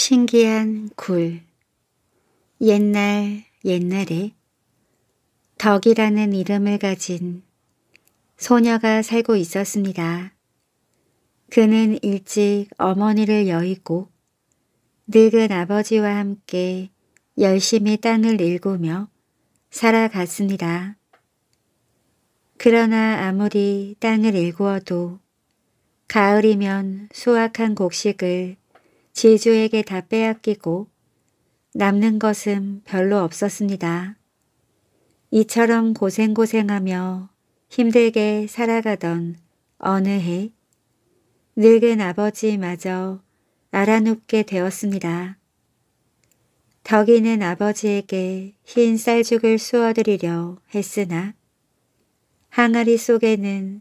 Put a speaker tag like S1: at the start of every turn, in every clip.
S1: 신기한 굴 옛날 옛날에 덕이라는 이름을 가진 소녀가 살고 있었습니다. 그는 일찍 어머니를 여의고 늙은 아버지와 함께 열심히 땅을 일구며 살아갔습니다. 그러나 아무리 땅을 일구어도 가을이면 수확한 곡식을 지주에게다 빼앗기고 남는 것은 별로 없었습니다. 이처럼 고생고생하며 힘들게 살아가던 어느 해 늙은 아버지마저 알아눕게 되었습니다. 덕이는 아버지에게 흰 쌀죽을 쑤어드리려 했으나 항아리 속에는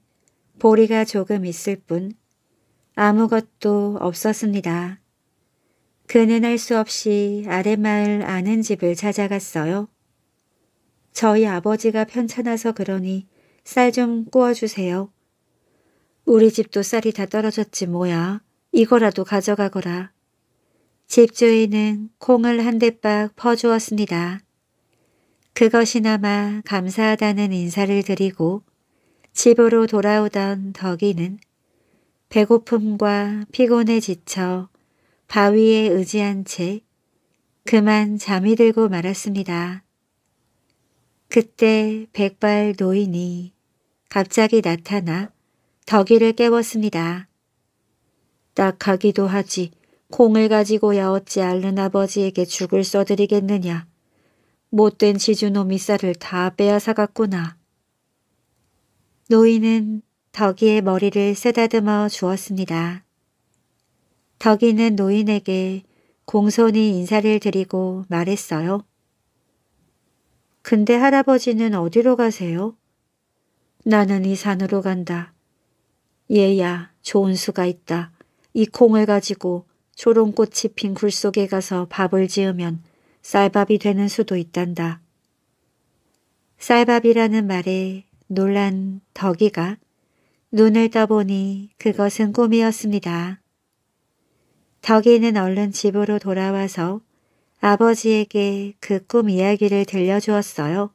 S1: 보리가 조금 있을 뿐 아무것도 없었습니다. 그는 할 수 없이 아랫마을 아는 집을 찾아갔어요. 저희 아버지가 편찮아서 그러니 쌀 좀 구워주세요. 우리 집도 쌀이 다 떨어졌지 뭐야. 이거라도 가져가거라. 집주인은 콩을 한 대박 퍼주었습니다. 그것이나마 감사하다는 인사를 드리고 집으로 돌아오던 덕이는 배고픔과 피곤에 지쳐 바위에 의지한 채 그만 잠이 들고 말았습니다. 그때 백발 노인이 갑자기 나타나 덕이를 깨웠습니다. 딱하기도 하지 공을 가지고야 어찌 앓는 아버지에게 죽을 써드리겠느냐. 못된 지주놈이 쌀을 다 빼앗아 갔구나. 노인은 덕이의 머리를 쓰다듬어 주었습니다. 덕이는 노인에게 공손히 인사를 드리고 말했어요. 근데 할아버지는 어디로 가세요? 나는 이 산으로 간다. 얘야, 좋은 수가 있다. 이 콩을 가지고 초롱꽃이 핀 굴 속에 가서 밥을 지으면 쌀밥이 되는 수도 있단다. 쌀밥이라는 말에 놀란 덕이가 눈을 떠보니 그것은 꿈이었습니다. 덕이는 얼른 집으로 돌아와서 아버지에게 그 꿈 이야기를 들려주었어요.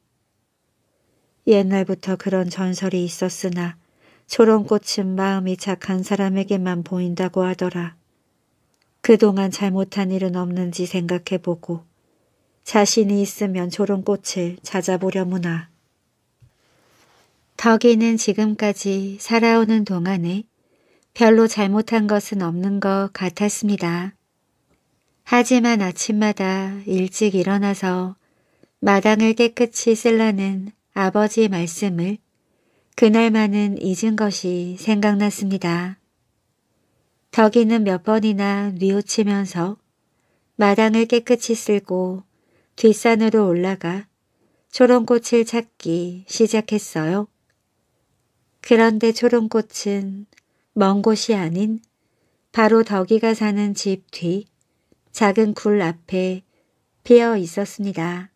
S1: 옛날부터 그런 전설이 있었으나 초롱꽃은 마음이 착한 사람에게만 보인다고 하더라. 그동안 잘못한 일은 없는지 생각해보고 자신이 있으면 초롱꽃을 찾아보려무나. 덕이는 지금까지 살아오는 동안에 별로 잘못한 것은 없는 것 같았습니다. 하지만 아침마다 일찍 일어나서 마당을 깨끗이 쓸라는 아버지 의 말씀을 그날만은 잊은 것이 생각났습니다. 덕이는 몇 번이나 뉘우치면서 마당을 깨끗이 쓸고 뒷산으로 올라가 초롱꽃을 찾기 시작했어요. 그런데 초롱꽃은 먼 곳이 아닌 바로 덕이가 사는 집 뒤 작은 굴 앞에 비어 있었습니다.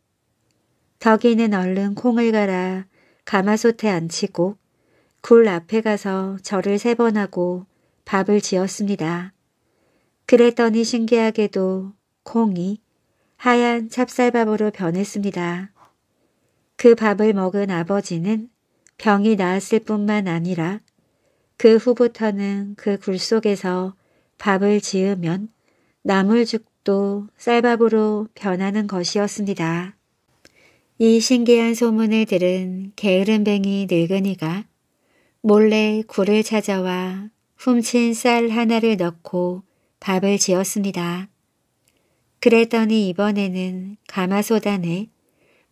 S1: 덕이는 얼른 콩을 갈아 가마솥에 앉히고 굴 앞에 가서 절을 세 번 하고 밥을 지었습니다. 그랬더니 신기하게도 콩이 하얀 찹쌀밥으로 변했습니다. 그 밥을 먹은 아버지는 병이 나았을 뿐만 아니라 그 후부터는 그 굴 속에서 밥을 지으면 나물죽도 쌀밥으로 변하는 것이었습니다. 이 신기한 소문을 들은 게으름뱅이 늙은이가 몰래 굴을 찾아와 훔친 쌀 하나를 넣고 밥을 지었습니다. 그랬더니 이번에는 가마솥안에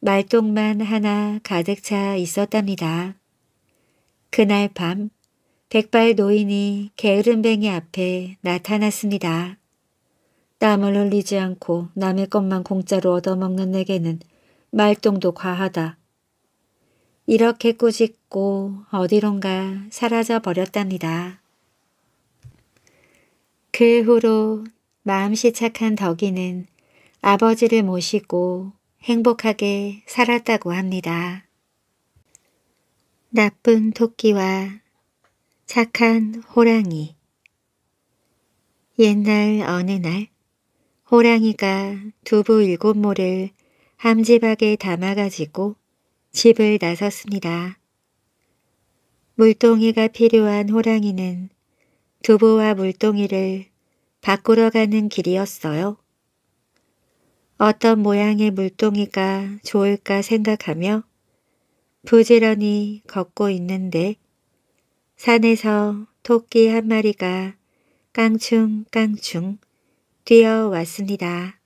S1: 말똥만 하나 가득 차 있었답니다. 그날 밤 백발 노인이 게으름뱅이 앞에 나타났습니다. 땀을 흘리지 않고 남의 것만 공짜로 얻어먹는 내게는 말똥도 과하다. 이렇게 꾸짖고 어디론가 사라져 버렸답니다. 그 후로 마음씨 착한 덕이는 아버지를 모시고 행복하게 살았다고 합니다. 나쁜 토끼와 착한 호랑이 옛날 어느 날 호랑이가 두부 일곱 모를 함지박에 담아가지고 집을 나섰습니다. 물동이가 필요한 호랑이는 두부와 물동이를 바꾸러 가는 길이었어요. 어떤 모양의 물동이가 좋을까 생각하며 부지런히 걷고 있는데 산에서 토끼 한 마리가 깡충깡충 뛰어왔습니다.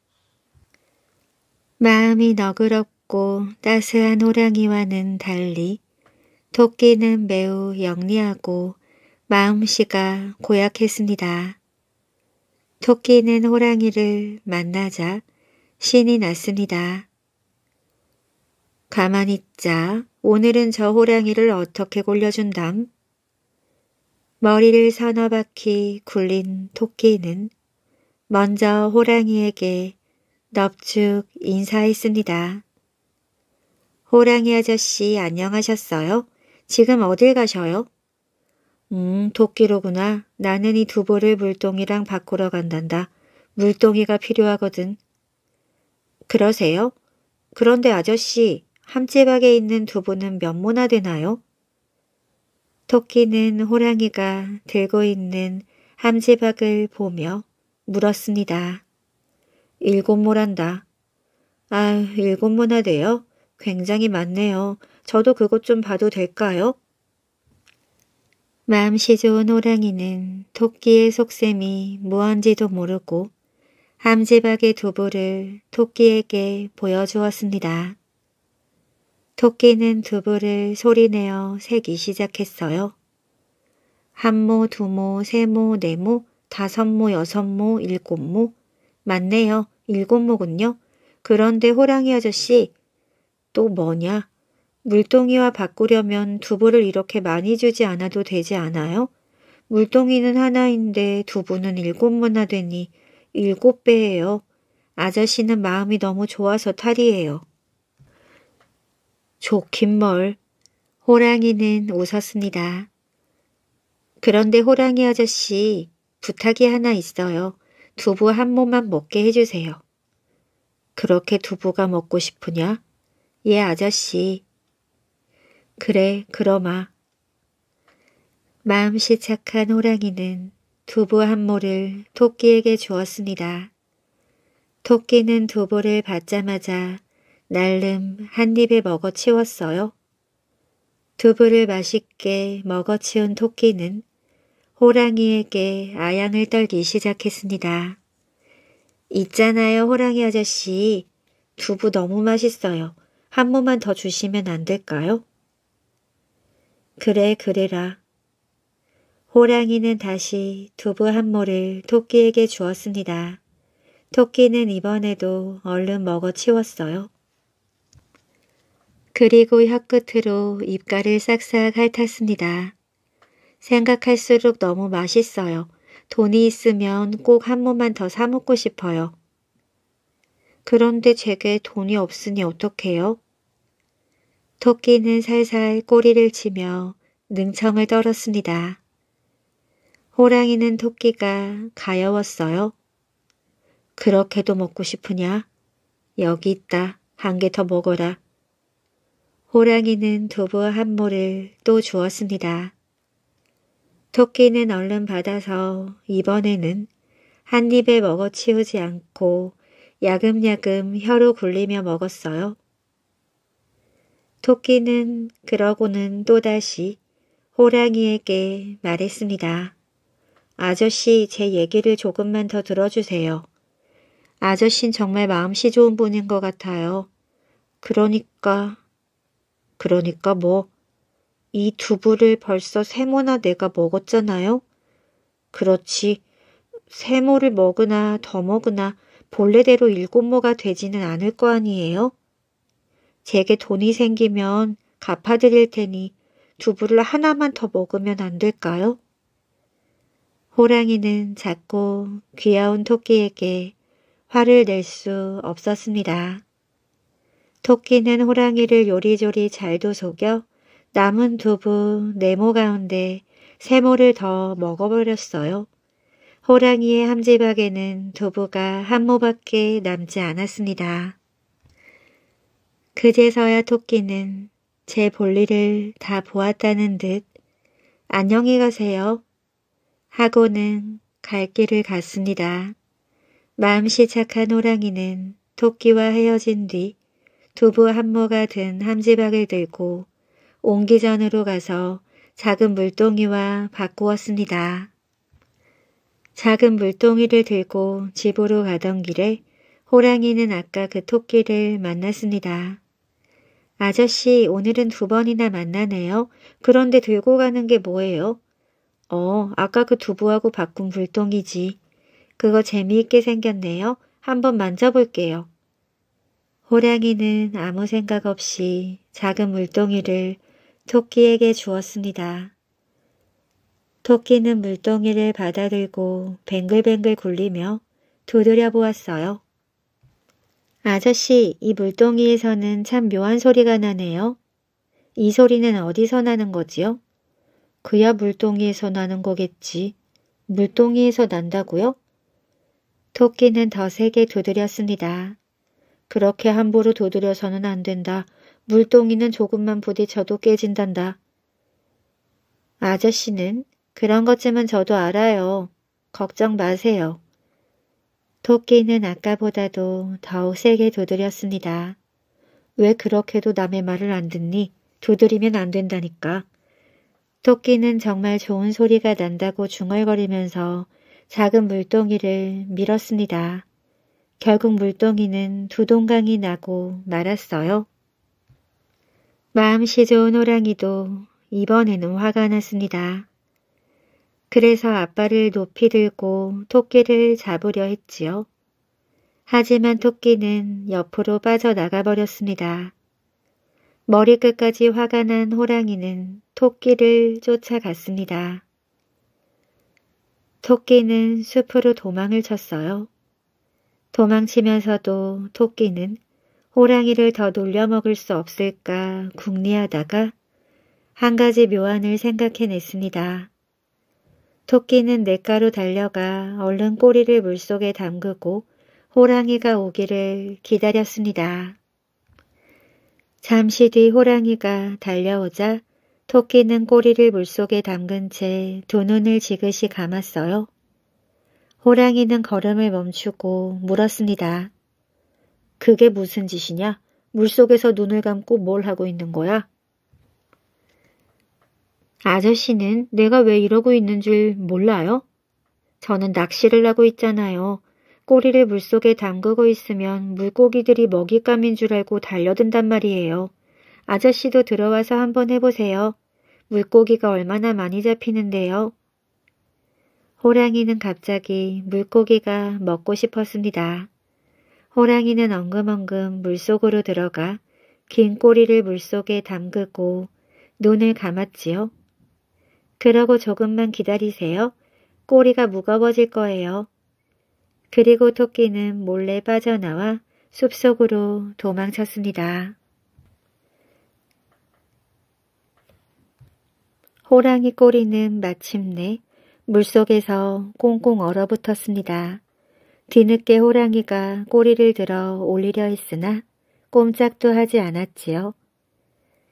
S1: 마음이 너그럽고 따스한 호랑이와는 달리 토끼는 매우 영리하고 마음씨가 고약했습니다. 토끼는 호랑이를 만나자 신이 났습니다. 가만히 있자 오늘은 저 호랑이를 어떻게 골려준담? 머리를 서너 바퀴 굴린 토끼는 먼저 호랑이에게 넙죽 인사했습니다. 호랑이 아저씨 안녕하셨어요? 지금 어딜 가셔요? 음, 도끼로구나. 나는 이 두보를 물동이랑 바꾸러 간단다. 물동이가 필요하거든. 그러세요? 그런데 아저씨, 함재박에 있는 두보는 몇 모나 되나요? 토끼는 호랑이가 들고 있는 함지박을 보며 물었습니다. 일곱 모란다. 아, 일곱 모나 돼요? 굉장히 많네요. 저도 그것 좀 봐도 될까요? 마음씨 좋은 호랑이는 토끼의 속셈이 무언지도 모르고 함지박의 두부를 토끼에게 보여주었습니다. 토끼는 두부를 소리내어 새기 시작했어요. 한모, 두모, 세모, 네모, 다섯모, 여섯모, 일곱모. 맞네요. 일곱모군요. 그런데 호랑이 아저씨, 또 뭐냐? 물동이와 바꾸려면 두부를 이렇게 많이 주지 않아도 되지 않아요? 물동이는 하나인데 두부는 일곱모나 되니 일곱 배예요. 아저씨는 마음이 너무 좋아서 탈이에요. 좋긴 뭘. 호랑이는 웃었습니다. 그런데 호랑이 아저씨 부탁이 하나 있어요. 두부 한 모만 먹게 해주세요. 그렇게 두부가 먹고 싶으냐? 예 아저씨. 그래 그러마. 마음씨 착한 호랑이는 두부 한 모를 토끼에게 주었습니다. 토끼는 두부를 받자마자 날름 한 입에 먹어치웠어요. 두부를 맛있게 먹어치운 토끼는 호랑이에게 아양을 떨기 시작했습니다. 있잖아요, 호랑이 아저씨. 두부 너무 맛있어요. 한 모만 더 주시면 안 될까요? 그래, 그래라. 호랑이는 다시 두부 한 모를 토끼에게 주었습니다. 토끼는 이번에도 얼른 먹어치웠어요. 그리고 혀끝으로 입가를 싹싹 핥았습니다. 생각할수록 너무 맛있어요. 돈이 있으면 꼭 한 모만 더 사먹고 싶어요. 그런데 제게 돈이 없으니 어떡해요? 토끼는 살살 꼬리를 치며 능청을 떨었습니다. 호랑이는 토끼가 가여웠어요. 그렇게도 먹고 싶으냐? 여기 있다. 한 개 더 먹어라. 호랑이는 두부 한 모를 또 주었습니다. 토끼는 얼른 받아서 이번에는 한 입에 먹어치우지 않고 야금야금 혀로 굴리며 먹었어요. 토끼는 그러고는 또다시 호랑이에게 말했습니다. 아저씨 제 얘기를 조금만 더 들어주세요. 아저씨는 정말 마음씨 좋은 분인 것 같아요. 그러니까 그러니까 뭐, 이 두부를 벌써 세모나 내가 먹었잖아요? 그렇지. 세모를 먹으나 더 먹으나 본래대로 일곱모가 되지는 않을 거 아니에요? 제게 돈이 생기면 갚아드릴 테니 두부를 하나만 더 먹으면 안 될까요? 호랑이는 작고 귀여운 토끼에게 화를 낼 수 없었습니다. 토끼는 호랑이를 요리조리 잘도 속여 남은 두부 네모 가운데 세모를 더 먹어버렸어요. 호랑이의 함지박에는 두부가 한 모밖에 남지 않았습니다. 그제서야 토끼는 제 볼일을 다 보았다는 듯 안녕히 가세요 하고는 갈 길을 갔습니다. 마음씨 착한 호랑이는 토끼와 헤어진 뒤 두부 한모가 든 함지박을 들고 옹기전으로 가서 작은 물동이와 바꾸었습니다. 작은 물동이를 들고 집으로 가던 길에 호랑이는 아까 그 토끼를 만났습니다. 아저씨 오늘은 두 번이나 만나네요. 그런데 들고 가는 게 뭐예요? 어, 아까 그 두부하고 바꾼 물동이지. 그거 재미있게 생겼네요. 한번 만져볼게요. 호랑이는 아무 생각 없이 작은 물동이를 토끼에게 주었습니다. 토끼는 물동이를 받아들고 뱅글뱅글 굴리며 두드려 보았어요. 아저씨, 이 물동이에서는 참 묘한 소리가 나네요. 이 소리는 어디서 나는 거지요? 그야 물동이에서 나는 거겠지. 물동이에서 난다고요? 토끼는 더 세게 두드렸습니다. 그렇게 함부로 두드려서는 안 된다. 물동이는 조금만 부딪혀도 깨진단다. 아저씨는 그런 것쯤은 저도 알아요. 걱정 마세요. 토끼는 아까보다도 더욱 세게 두드렸습니다. 왜 그렇게도 남의 말을 안 듣니? 두드리면 안 된다니까. 토끼는 정말 좋은 소리가 난다고 중얼거리면서 작은 물동이를 밀었습니다. 결국 물동이는 두동강이 나고 말았어요. 마음씨 좋은 호랑이도 이번에는 화가 났습니다. 그래서 아빠를 높이 들고 토끼를 잡으려 했지요. 하지만 토끼는 옆으로 빠져나가 버렸습니다. 머리끝까지 화가 난 호랑이는 토끼를 쫓아갔습니다. 토끼는 숲으로 도망을 쳤어요. 도망치면서도 토끼는 호랑이를 더 놀려먹을 수 없을까 궁리하다가 한 가지 묘안을 생각해냈습니다. 토끼는 냇가로 달려가 얼른 꼬리를 물속에 담그고 호랑이가 오기를 기다렸습니다. 잠시 뒤 호랑이가 달려오자 토끼는 꼬리를 물속에 담근 채 두 눈을 지그시 감았어요. 호랑이는 걸음을 멈추고 물었습니다. 그게 무슨 짓이냐? 물속에서 눈을 감고 뭘 하고 있는 거야? 아저씨는 내가 왜 이러고 있는 줄 몰라요? 저는 낚시를 하고 있잖아요. 꼬리를 물속에 담그고 있으면 물고기들이 먹잇감인 줄 알고 달려든단 말이에요. 아저씨도 들어와서 한번 해보세요. 물고기가 얼마나 많이 잡히는데요. 호랑이는 갑자기 물고기가 먹고 싶었습니다. 호랑이는 엉금엉금 물속으로 들어가 긴 꼬리를 물속에 담그고 눈을 감았지요. 그러고 조금만 기다리세요. 꼬리가 무거워질 거예요. 그리고 토끼는 몰래 빠져나와 숲속으로 도망쳤습니다. 호랑이 꼬리는 마침내 물속에서 꽁꽁 얼어붙었습니다. 뒤늦게 호랑이가 꼬리를 들어 올리려 했으나 꼼짝도 하지 않았지요.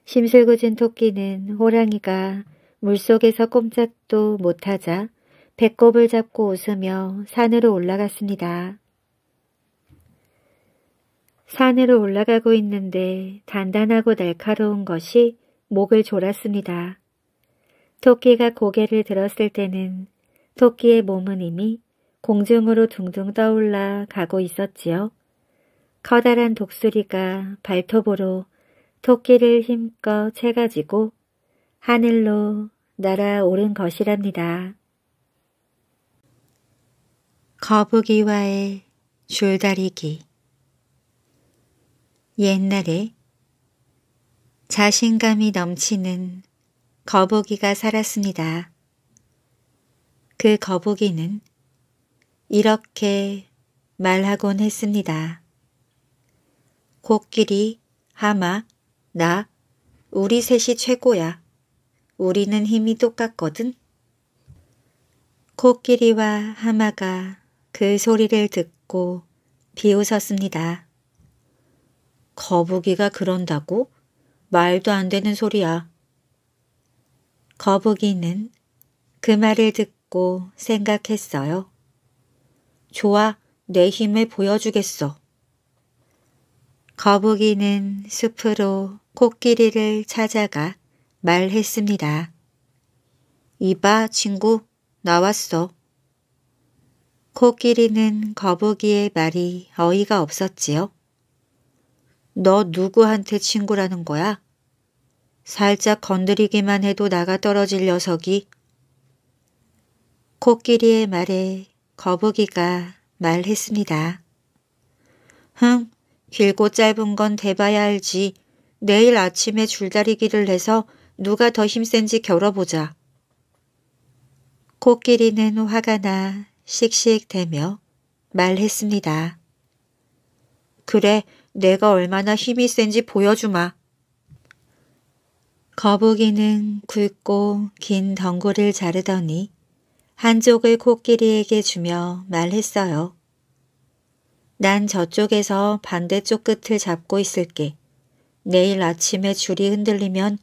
S1: 심술궂은 토끼는 호랑이가 물속에서 꼼짝도 못하자 배꼽을 잡고 웃으며 산으로 올라갔습니다. 산으로 올라가고 있는데 단단하고 날카로운 것이 목을 졸았습니다. 토끼가 고개를 들었을 때는 토끼의 몸은 이미 공중으로 둥둥 떠올라 가고 있었지요. 커다란 독수리가 발톱으로 토끼를 힘껏 채가지고 하늘로 날아오른 것이랍니다. 거북이와의 줄다리기 옛날에 자신감이 넘치는 거북이가 살았습니다. 그 거북이는 이렇게 말하곤 했습니다. 코끼리, 하마, 나, 우리 셋이 최고야. 우리는 힘이 똑같거든. 코끼리와 하마가 그 소리를 듣고 비웃었습니다. 거북이가 그런다고? 말도 안 되는 소리야. 거북이는 그 말을 듣고 생각했어요. 좋아, 내 힘을 보여주겠어. 거북이는 숲으로 코끼리를 찾아가 말했습니다. 이봐, 친구, 나왔어. 코끼리는 거북이의 말이 어이가 없었지요. 너 누구한테 친구라는 거야? 살짝 건드리기만 해도 나가 떨어질 녀석이 코끼리의 말에 거북이가 말했습니다. 흥, 길고 짧은 건 대봐야 알지. 내일 아침에 줄다리기를 해서 누가 더 힘센지 겨뤄보자. 코끼리는 화가 나 씩씩대며 말했습니다. 그래, 내가 얼마나 힘이 센지 보여주마. 거북이는 굵고 긴 덩굴을 자르더니 한쪽을 코끼리에게 주며 말했어요. 난 저쪽에서 반대쪽 끝을 잡고 있을게. 내일 아침에 줄이 흔들리면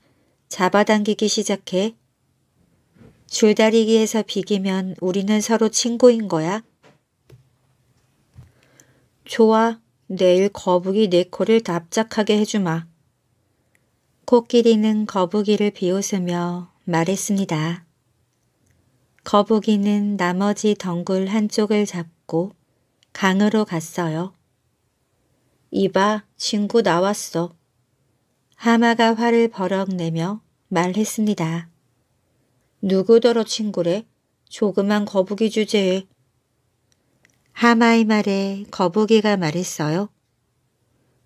S1: 잡아당기기 시작해. 줄다리기에서 비기면 우리는 서로 친구인 거야. 좋아, 내일 거북이 내 네 코를 납작하게 해주마. 코끼리는 거북이를 비웃으며 말했습니다. 거북이는 나머지 덩굴 한쪽을 잡고 강으로 갔어요. 이봐, 친구 나왔어. 하마가 화를 버럭 내며 말했습니다. 누구더러 친구래? 조그만 거북이 주제에. 하마의 말에 거북이가 말했어요.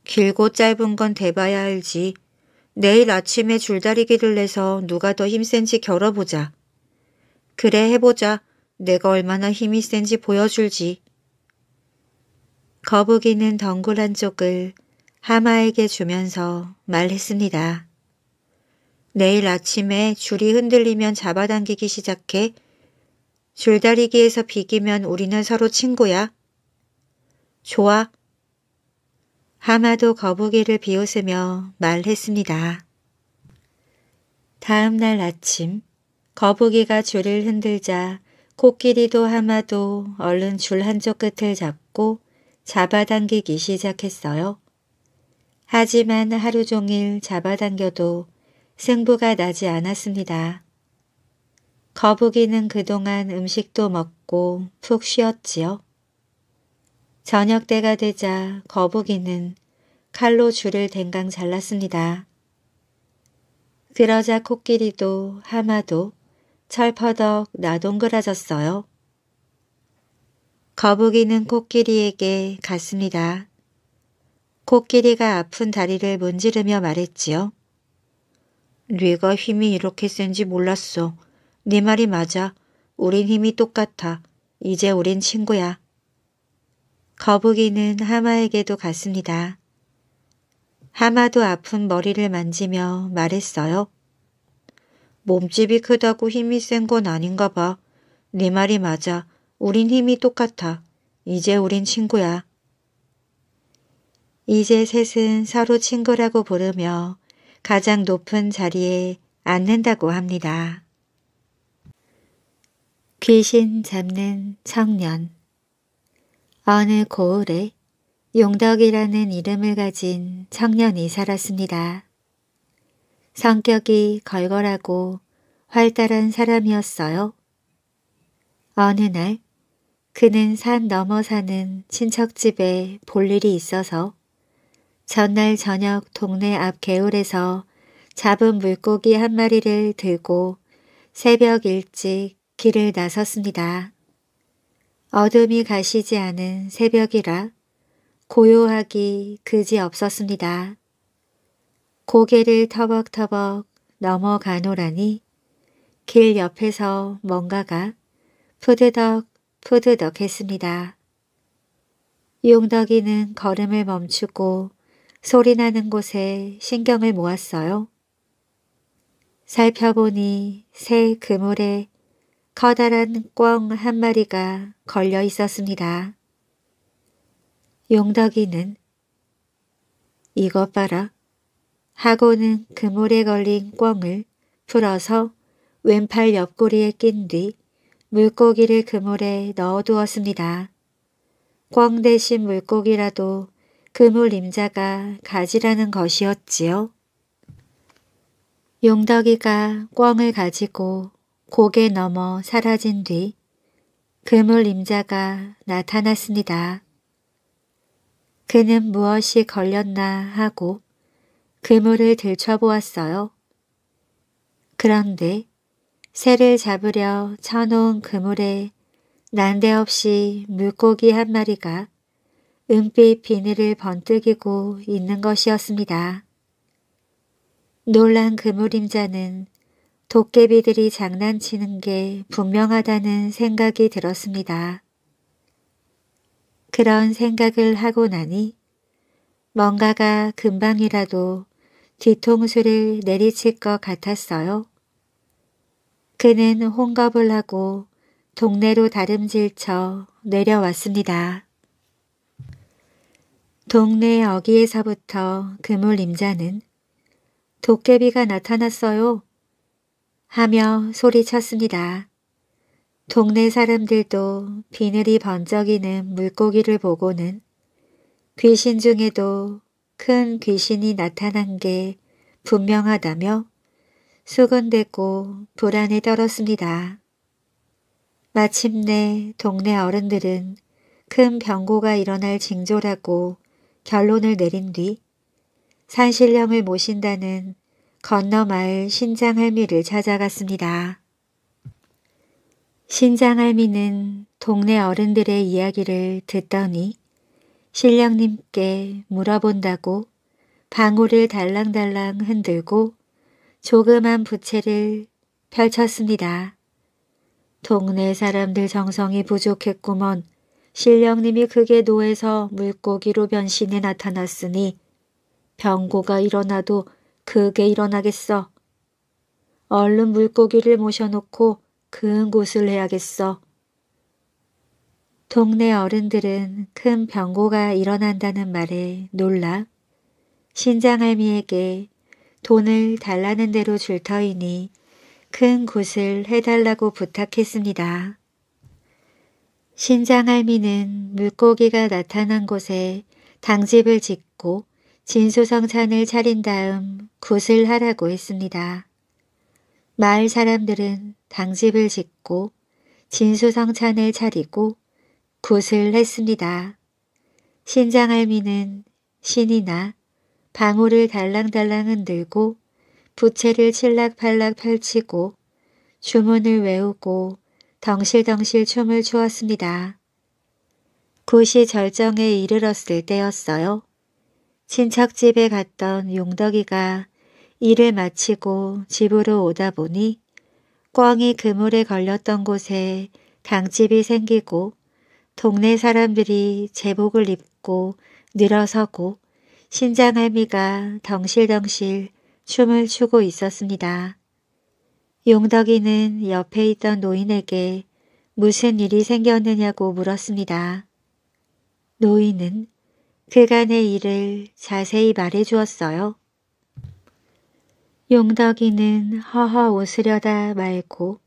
S1: 길고 짧은 건 대봐야 알지. 내일 아침에 줄다리기를 해서 누가 더 힘센지 겨뤄보자. 그래 해보자. 내가 얼마나 힘이 센지 보여줄지. 거북이는 덩굴 한쪽을 하마에게 주면서 말했습니다. 내일 아침에 줄이 흔들리면 잡아당기기 시작해. 줄다리기에서 비기면 우리는 서로 친구야. 좋아. 하마도 거북이를 비웃으며 말했습니다. 다음 날 아침 거북이가 줄을 흔들자 코끼리도 하마도 얼른 줄 한쪽 끝을 잡고 잡아당기기 시작했어요. 하지만 하루 종일 잡아당겨도 승부가 나지 않았습니다. 거북이는 그동안 음식도 먹고 푹 쉬었지요. 저녁 때가 되자 거북이는 칼로 줄을 댕강 잘랐습니다. 그러자 코끼리도 하마도 철퍼덕 나동그라졌어요. 거북이는 코끼리에게 갔습니다. 코끼리가 아픈 다리를 문지르며 말했지요. 네가 힘이 이렇게 센지 몰랐어. 네 말이 맞아. 우린 힘이 똑같아. 이제 우린 친구야. 거북이는 하마에게도 갔습니다. 하마도 아픈 머리를 만지며 말했어요. 몸집이 크다고 힘이 센 건 아닌가 봐. 네 말이 맞아. 우린 힘이 똑같아. 이제 우린 친구야. 이제 셋은 서로 친구라고 부르며 가장 높은 자리에 앉는다고 합니다. 귀신 잡는 청년 어느 고을에 용덕이라는 이름을 가진 청년이 살았습니다. 성격이 걸걸하고 활달한 사람이었어요. 어느 날 그는 산 넘어 사는 친척집에 볼 일이 있어서 전날 저녁 동네 앞 개울에서 잡은 물고기 한 마리를 들고 새벽 일찍 길을 나섰습니다. 어둠이 가시지 않은 새벽이라 고요하기 그지없었습니다. 고개를 터벅터벅 넘어가노라니 길 옆에서 뭔가가 푸드덕 푸드덕 했습니다. 용덕이는 걸음을 멈추고 소리나는 곳에 신경을 모았어요. 살펴보니 새 그물에 커다란 꿩 한 마리가 걸려 있었습니다. 용덕이는 이것 봐라 하고는 그물에 걸린 꿩을 풀어서 왼팔 옆구리에 낀 뒤 물고기를 그물에 넣어두었습니다. 꿩 대신 물고기라도 그물 임자가 가지라는 것이었지요. 용덕이가 꿩을 가지고 고개 넘어 사라진 뒤 그물 임자가 나타났습니다. 그는 무엇이 걸렸나 하고 그물을 들춰보았어요. 그런데 새를 잡으려 쳐놓은 그물에 난데없이 물고기 한 마리가 은빛 비늘을 번뜩이고 있는 것이었습니다. 놀란 그물임자는 도깨비들이 장난치는 게 분명하다는 생각이 들었습니다. 그런 생각을 하고 나니 뭔가가 금방이라도 뒤통수를 내리칠 것 같았어요. 그는 홍갑을 하고 동네로 다름질쳐 내려왔습니다. 동네 어귀에서부터 그물임자는 도깨비가 나타났어요. 하며 소리쳤습니다. 동네 사람들도 비늘이 번쩍이는 물고기를 보고는 귀신 중에도 큰 귀신이 나타난 게 분명하다며 수근대고 불안에 떨었습니다. 마침내 동네 어른들은 큰 병고가 일어날 징조라고 결론을 내린 뒤 산신령을 모신다는 건너 마을 신장 할미를 찾아갔습니다. 신장 할미는 동네 어른들의 이야기를 듣더니 신령님께 물어본다고 방울을 달랑달랑 흔들고 조그만 부채를 펼쳤습니다. 동네 사람들 정성이 부족했구먼 신령님이 그게 노에서 물고기로 변신해 나타났으니 병고가 일어나도 그게 일어나겠어. 얼른 물고기를 모셔놓고 그은 곳을 해야겠어. 동네 어른들은 큰 병고가 일어난다는 말에 놀라 신장할미에게 돈을 달라는 대로 줄 터이니 큰곳을 해달라고 부탁했습니다. 신장할미는 물고기가 나타난 곳에 당집을 짓고 진수성찬을 차린 다음 굿을 하라고 했습니다. 마을 사람들은 당집을 짓고 진수성찬을 차리고 굿을 했습니다. 신장할미는 신이나 방울을 달랑달랑 흔들고 부채를 칠락팔락 펼치고 주문을 외우고 덩실덩실 춤을 추었습니다. 굿이 절정에 이르렀을 때였어요. 친척집에 갔던 용덕이가 일을 마치고 집으로 오다 보니 꿩이 그물에 걸렸던 곳에 강집이 생기고 동네 사람들이 제복을 입고 늘어서고 신장할미가 덩실덩실 춤을 추고 있었습니다. 용덕이는 옆에 있던 노인에게 무슨 일이 생겼느냐고 물었습니다. 노인은 그간의 일을 자세히 말해 주었어요. 용덕이는 허허 웃으려다 말고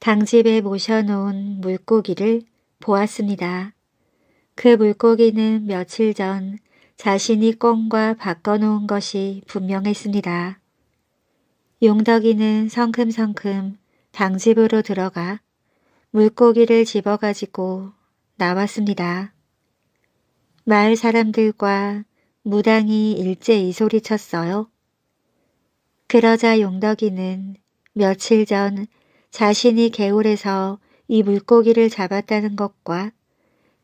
S1: 당집에 모셔놓은 물고기를 보았습니다. 그 물고기는 며칠 전 자신이 꽁과 바꿔놓은 것이 분명했습니다. 용덕이는 성큼성큼 당집으로 들어가 물고기를 집어가지고 나왔습니다. 마을 사람들과 무당이 일제 히 소리쳤어요. 그러자 용덕이는 며칠 전 자신이 개울에서 이 물고기를 잡았다는 것과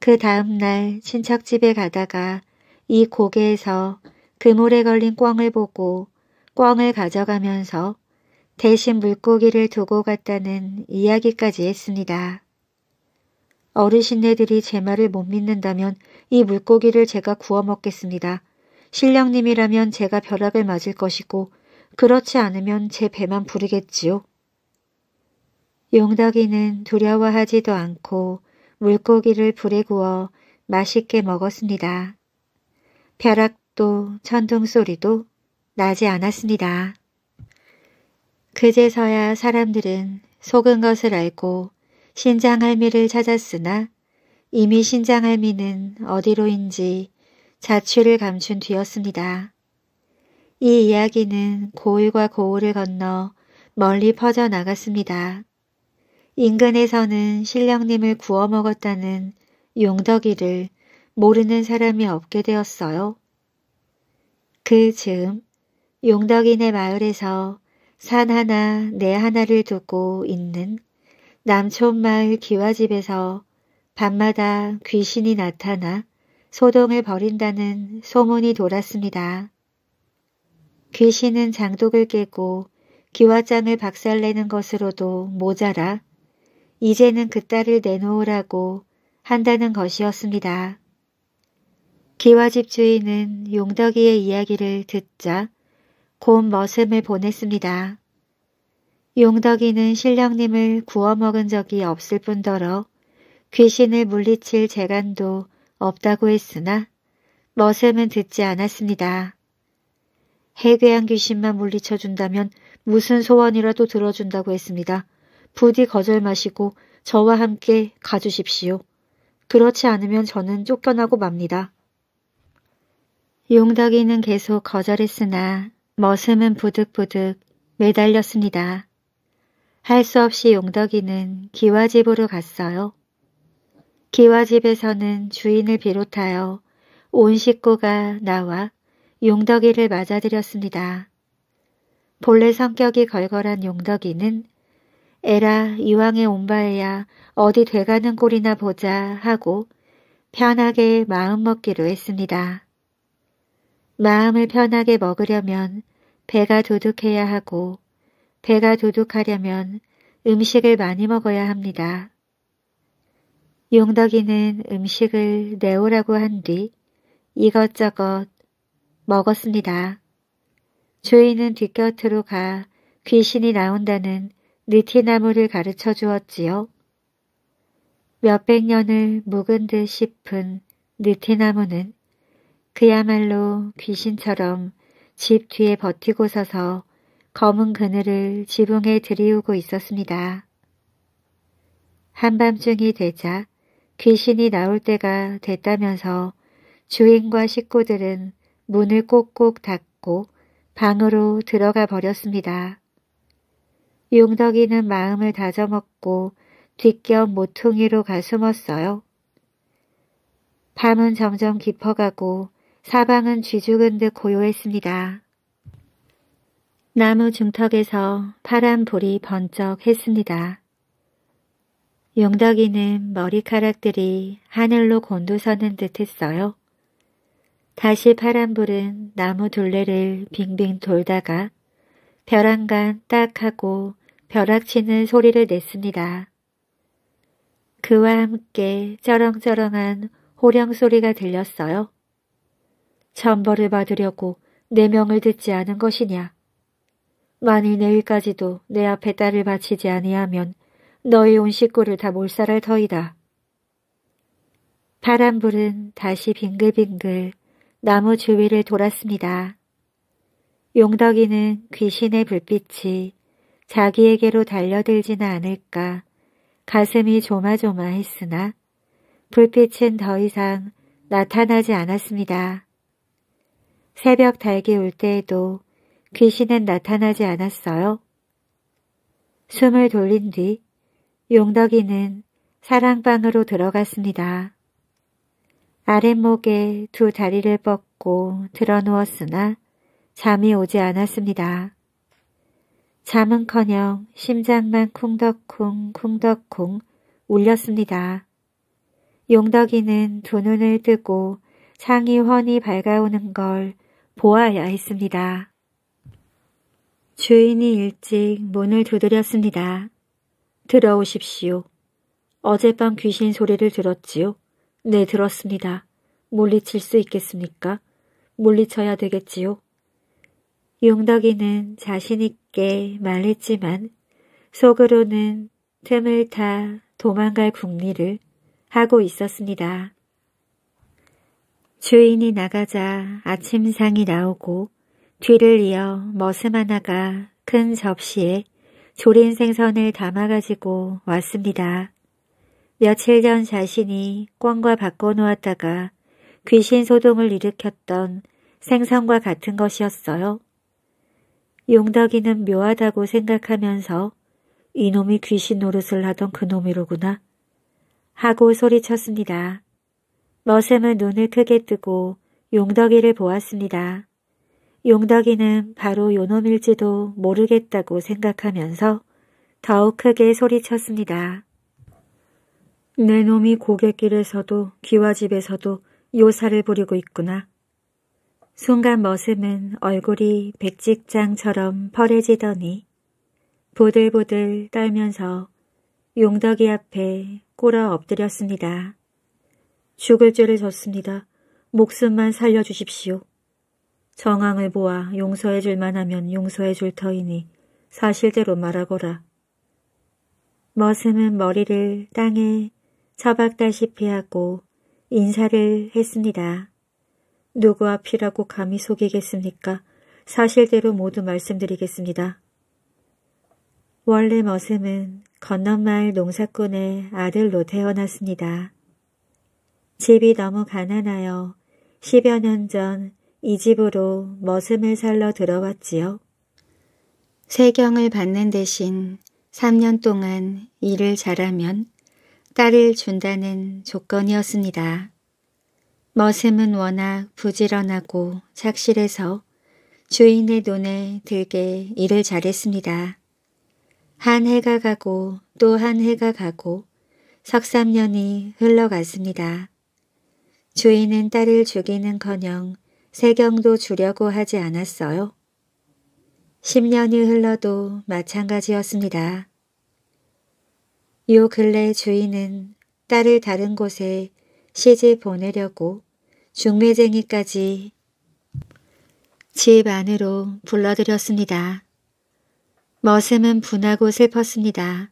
S1: 그 다음날 친척집에 가다가 이 고개에서 그물에 걸린 꿩을 보고 꿩을 가져가면서 대신 물고기를 두고 갔다는 이야기까지 했습니다. 어르신네들이 제 말을 못 믿는다면 이 물고기를 제가 구워 먹겠습니다. 신령님이라면 제가 벼락을 맞을 것이고 그렇지 않으면 제 배만 부르겠지요. 용덕이는 두려워하지도 않고 물고기를 불에 구워 맛있게 먹었습니다. 벼락도 천둥소리도 나지 않았습니다. 그제서야 사람들은 속은 것을 알고 신장 할미를 찾았으나 이미 신장 할미는 어디로인지 자취를 감춘 뒤였습니다. 이 이야기는 고을과 고을을 건너 멀리 퍼져나갔습니다. 인근에서는 신령님을 구워 먹었다는 용덕이를 모르는 사람이 없게 되었어요. 그 즈음 용덕이네 마을에서 산 하나 내 하나를 두고 있는 남촌마을 기와집에서 밤마다 귀신이 나타나 소동을 벌인다는 소문이 돌았습니다. 귀신은 장독을 깨고 기와장을 박살내는 것으로도 모자라 이제는 그 딸을 내놓으라고 한다는 것이었습니다. 기와집 주인은 용덕이의 이야기를 듣자 곧 머슴을 보냈습니다. 용덕이는 신령님을 구워먹은 적이 없을 뿐더러 귀신을 물리칠 재간도 없다고 했으나 머샘은 듣지 않았습니다. 해괴한 귀신만 물리쳐준다면 무슨 소원이라도 들어준다고 했습니다. 부디 거절 마시고 저와 함께 가주십시오. 그렇지 않으면 저는 쫓겨나고 맙니다. 용덕이는 계속 거절했으나 머슴은 부득부득 매달렸습니다. 할 수 없이 용덕이는 기와집으로 갔어요. 기와 집에서는 주인을 비롯하여 온 식구가 나와 용덕이를 맞아들였습니다. 본래 성격이 걸걸한 용덕이는 에라 이왕에 온 바에야 어디 돼가는 꼴이나 보자 하고 편하게 마음 먹기로 했습니다. 마음을 편하게 먹으려면 배가 두둑해야 하고 배가 두둑하려면 음식을 많이 먹어야 합니다. 용덕이는 음식을 내오라고 한 뒤 이것저것 먹었습니다. 조이는 뒷곁으로 가 귀신이 나온다는 느티나무를 가르쳐 주었지요. 몇백 년을 묵은 듯 싶은 느티나무는 그야말로 귀신처럼 집 뒤에 버티고 서서 검은 그늘을 지붕에 들이우고 있었습니다. 한밤중이 되자 귀신이 그 나올 때가 됐다면서 주인과 식구들은 문을 꼭꼭 닫고 방으로 들어가 버렸습니다. 용덕이는 마음을 다져먹고 뒷겸 모퉁이로 가숨었어요. 밤은 점점 깊어가고 사방은 쥐죽은 듯 고요했습니다. 나무 중턱에서 파란 불이 번쩍 했습니다. 용덕이는 머리카락들이 하늘로 곤두서는 듯 했어요. 다시 파란불은 나무 둘레를 빙빙 돌다가 벼랑간 딱 하고 벼락치는 소리를 냈습니다. 그와 함께 쩌렁쩌렁한 호령 소리가 들렸어요. 전벌을 받으려고 내 명을 듣지 않은 것이냐. 만일 내일까지도 내 앞에 딸을 바치지 아니하면 너희 온 식구를 다 몰살할 터이다. 파란불은 다시 빙글빙글 나무 주위를 돌았습니다. 용덕이는 귀신의 불빛이 자기에게로 달려들지는 않을까 가슴이 조마조마했으나 불빛은 더 이상 나타나지 않았습니다. 새벽 달기 올 때에도 귀신은 나타나지 않았어요. 숨을 돌린 뒤 용덕이는 사랑방으로 들어갔습니다. 아랫목에 두 다리를 뻗고 드러누웠으나 잠이 오지 않았습니다. 잠은커녕 심장만 쿵덕쿵 쿵덕쿵 울렸습니다. 용덕이는 두 눈을 뜨고 상이 훤히 밝아오는 걸 보아야 했습니다. 주인이 일찍 문을 두드렸습니다. 들어오십시오. 어젯밤 귀신 소리를 들었지요. 네, 들었습니다. 물리칠 수 있겠습니까? 물리쳐야 되겠지요. 용덕이는 자신있게 말했지만 속으로는 틈을 타 도망갈 궁리를 하고 있었습니다. 주인이 나가자 아침상이 나오고 뒤를 이어 머슴 하나가 큰 접시에 조린 생선을 담아가지고 왔습니다. 며칠 전 자신이 꿩과 바꿔놓았다가 귀신 소동을 일으켰던 생선과 같은 것이었어요. 용덕이는 묘하다고 생각하면서 이놈이 귀신 노릇을 하던 그놈이로구나 하고 소리쳤습니다. 머슴은 눈을 크게 뜨고 용덕이를 보았습니다. 용덕이는 바로 요놈일지도 모르겠다고 생각하면서 더욱 크게 소리쳤습니다. 내 놈이 고갯길에서도 기와집에서도 요사를 부리고 있구나. 순간 머슴은 얼굴이 백직장처럼 펄해지더니 보들보들 떨면서 용덕이 앞에 꿇어 엎드렸습니다. 죽을 죄를 졌습니다. 목숨만 살려주십시오. 정황을 보아 용서해 줄 만하면 용서해 줄 터이니 사실대로 말하거라. 머슴은 머리를 땅에 처박다시피 하고 인사를 했습니다. 누구 앞이라고 감히 속이겠습니까? 사실대로 모두 말씀드리겠습니다. 원래 머슴은 건넌마을 농사꾼의 아들로 태어났습니다. 집이 너무 가난하여 10여 년전 이 집으로 머슴을 살러 들어왔지요. 세경을 받는 대신 3년 동안 일을 잘하면 딸을 준다는 조건이었습니다. 머슴은 워낙 부지런하고 착실해서 주인의 눈에 들게 일을 잘했습니다. 한 해가 가고 또 한 해가 가고 석삼년이 흘러갔습니다. 주인은 딸을 죽이는커녕 세경도 주려고 하지 않았어요. 10년이 흘러도 마찬가지였습니다. 요 근래 주인은 딸을 다른 곳에 시집 보내려고 중매쟁이까지 집 안으로 불러들였습니다. 머슴은 분하고 슬펐습니다.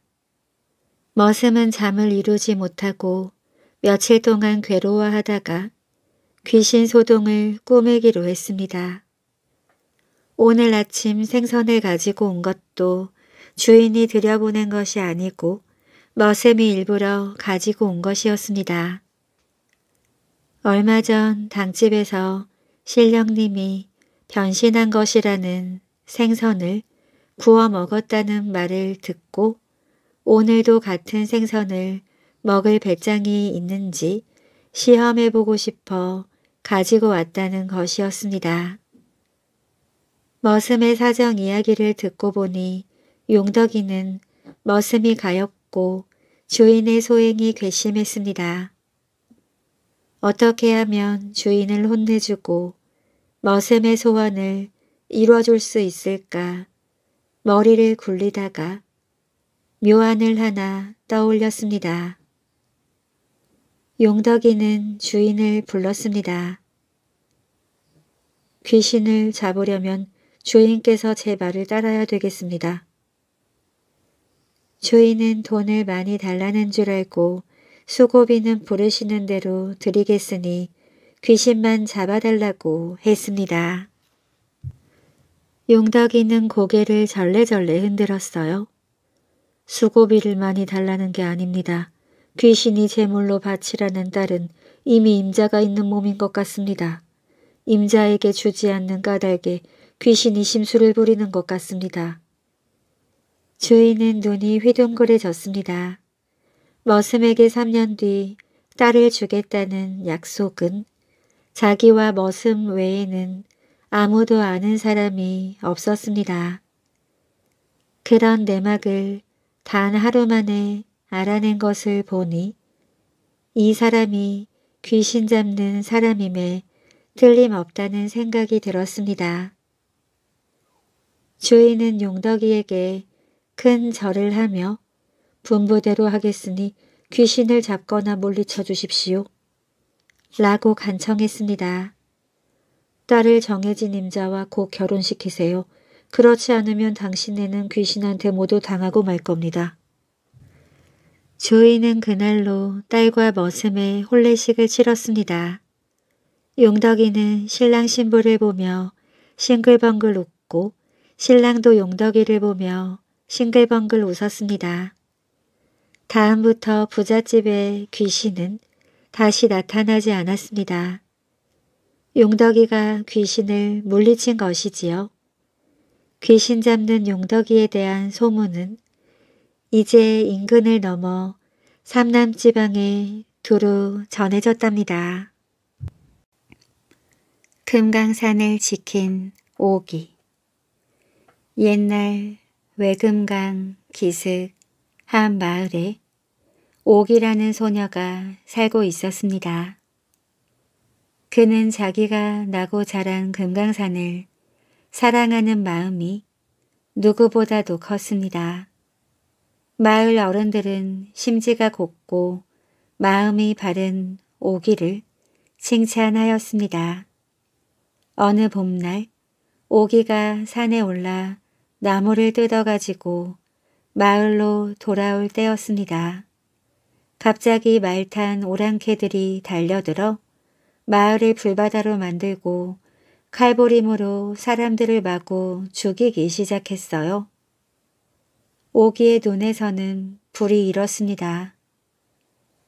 S1: 머슴은 잠을 이루지 못하고 며칠 동안 괴로워하다가 귀신 소동을 꾸미기로 했습니다. 오늘 아침 생선을 가지고 온 것도 주인이 들여보낸 것이 아니고 머슴이 일부러 가지고 온 것이었습니다. 얼마 전 당집에서 신령님이 변신한 것이라는 생선을 구워 먹었다는 말을 듣고 오늘도 같은 생선을 먹을 배짱이 있는지 시험해보고 싶어 가지고 왔다는 것이었습니다. 머슴의 사정 이야기를 듣고 보니 용덕이는 머슴이 가엾고 주인의 소행이 괘씸했습니다. 어떻게 하면 주인을 혼내주고 머슴의 소원을 이뤄줄 수 있을까 머리를 굴리다가 묘안을 하나 떠올렸습니다. 용덕이는 주인을 불렀습니다. 귀신을 잡으려면 주인께서 제 말을 따라야 되겠습니다. 주인은 돈을 많이 달라는 줄 알고 수고비는 부르시는 대로 드리겠으니 귀신만 잡아달라고 했습니다. 용덕이는 고개를 절레절레 흔들었어요. 수고비를 많이 달라는 게 아닙니다. 귀신이 제물로 바치라는 딸은 이미 임자가 있는 몸인 것 같습니다. 임자에게 주지 않는 까닭에 귀신이 심술을 부리는 것 같습니다. 주인은 눈이 휘둥그레졌습니다. 머슴에게 3년 뒤 딸을 주겠다는 약속은 자기와 머슴 외에는 아무도 아는 사람이 없었습니다. 그런 내막을 단 하루 만에 알아낸 것을 보니 이 사람이 귀신 잡는 사람임에 틀림없다는 생각이 들었습니다. 주인은 용덕이에게 큰 절을 하며 분부대로 하겠으니 귀신을 잡거나 물리쳐 주십시오. 라고 간청했습니다. 딸을 정해진 임자와 곧 결혼시키세요. 그렇지 않으면 당신네는 귀신한테 모두 당하고 말 겁니다. 조이는 그날로 딸과 머슴의 혼례식을 치렀습니다. 용덕이는 신랑 신부를 보며 싱글벙글 웃고 신랑도 용덕이를 보며 싱글벙글 웃었습니다. 다음부터 부잣집의 귀신은 다시 나타나지 않았습니다. 용덕이가 귀신을 물리친 것이지요. 귀신 잡는 용덕이에 대한 소문은 이제 인근을 넘어 삼남 지방에 두루 전해졌답니다. 금강산을 지킨 오기 옛날 외금강 기슭 한 마을에 오기라는 소녀가 살고 있었습니다. 그는 자기가 나고 자란 금강산을 사랑하는 마음이 누구보다도 컸습니다. 마을 어른들은 심지가 곱고 마음이 바른 오기를 칭찬하였습니다. 어느 봄날 오기가 산에 올라 나무를 뜯어가지고 마을로 돌아올 때였습니다. 갑자기 말탄 오랑캐들이 달려들어 마을을 불바다로 만들고 칼보림으로 사람들을 마구 죽이기 시작했어요. 오기의 눈에서는 불이 잃었습니다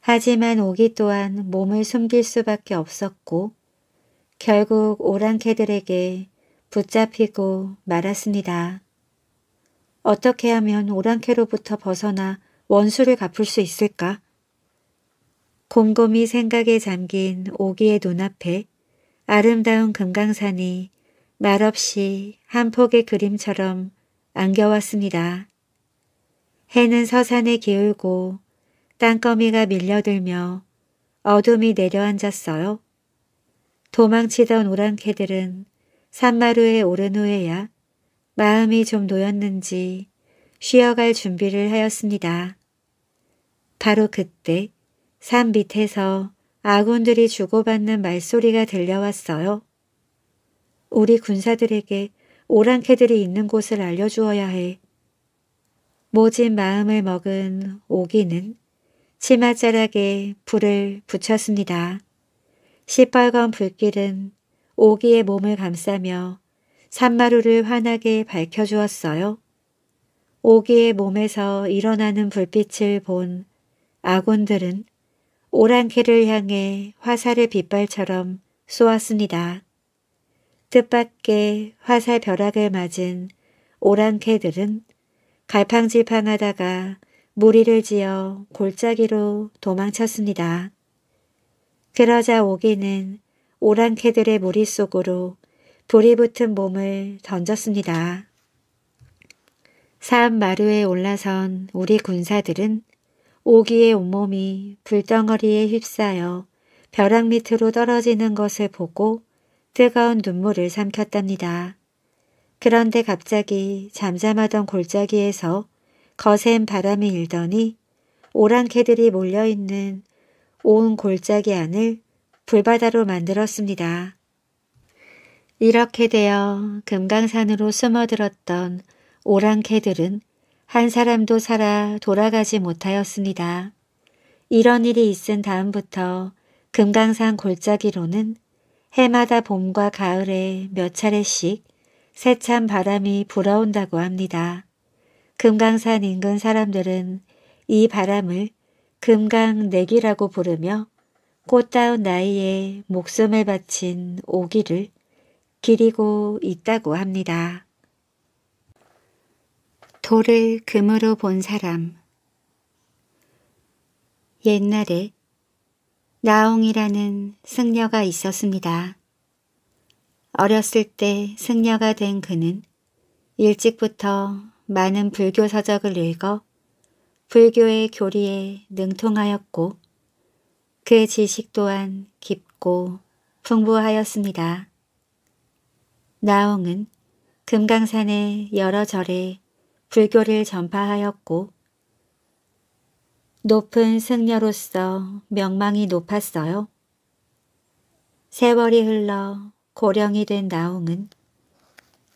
S1: 하지만 오기 또한 몸을 숨길 수밖에 없었고 결국 오랑캐들에게 붙잡히고 말았습니다. 어떻게 하면 오랑캐로부터 벗어나 원수를 갚을 수 있을까? 곰곰이 생각에 잠긴 오기의 눈앞에 아름다운 금강산이 말없이 한 폭의 그림처럼 안겨왔습니다. 해는 서산에 기울고 땅거미가 밀려들며 어둠이 내려앉았어요. 도망치던 오랑캐들은 산마루에 오른 후에야 마음이 좀 놓였는지 쉬어갈 준비를 하였습니다. 바로 그때 산 밑에서 아군들이 주고받는 말소리가 들려왔어요. 우리 군사들에게 오랑캐들이 있는 곳을 알려주어야 해. 모진 마음을 먹은 오기는 치맛자락에 불을 붙였습니다. 시뻘건 불길은 오기의 몸을 감싸며 산마루를 환하게 밝혀주었어요. 오기의 몸에서 일어나는 불빛을 본 아군들은 오랑캐를 향해 화살의 빗발처럼 쏘았습니다. 뜻밖의 화살 벼락을 맞은 오랑캐들은 갈팡질팡하다가 무리를 지어 골짜기로 도망쳤습니다. 그러자 오기는 오랑캐들의 무리 속으로 불이 붙은 몸을 던졌습니다. 산 마루에 올라선 우리 군사들은 오기의 온몸이 불덩어리에 휩싸여 벼락 밑으로 떨어지는 것을 보고 뜨거운 눈물을 삼켰답니다. 그런데 갑자기 잠잠하던 골짜기에서 거센 바람이 일더니 오랑캐들이 몰려있는 온 골짜기 안을 불바다로 만들었습니다. 이렇게 되어 금강산으로 숨어들었던 오랑캐들은 한 사람도 살아 돌아가지 못하였습니다. 이런 일이 있은 다음부터 금강산 골짜기로는 해마다 봄과 가을에 몇 차례씩 새찬 바람이 불어온다고 합니다. 금강산 인근 사람들은 이 바람을 금강내기라고 부르며 꽃다운 나이에 목숨을 바친 오기를 기리고 있다고 합니다. 돌을 금으로 본 사람 옛날에 나옹이라는 승려가 있었습니다. 어렸을 때 승려가 된 그는 일찍부터 많은 불교 서적을 읽어 불교의 교리에 능통하였고 그 지식 또한 깊고 풍부하였습니다. 나옹은 금강산의 여러 절에 불교를 전파하였고 높은 승려로서 명망이 높았어요. 세월이 흘러 고령이 된 나홍은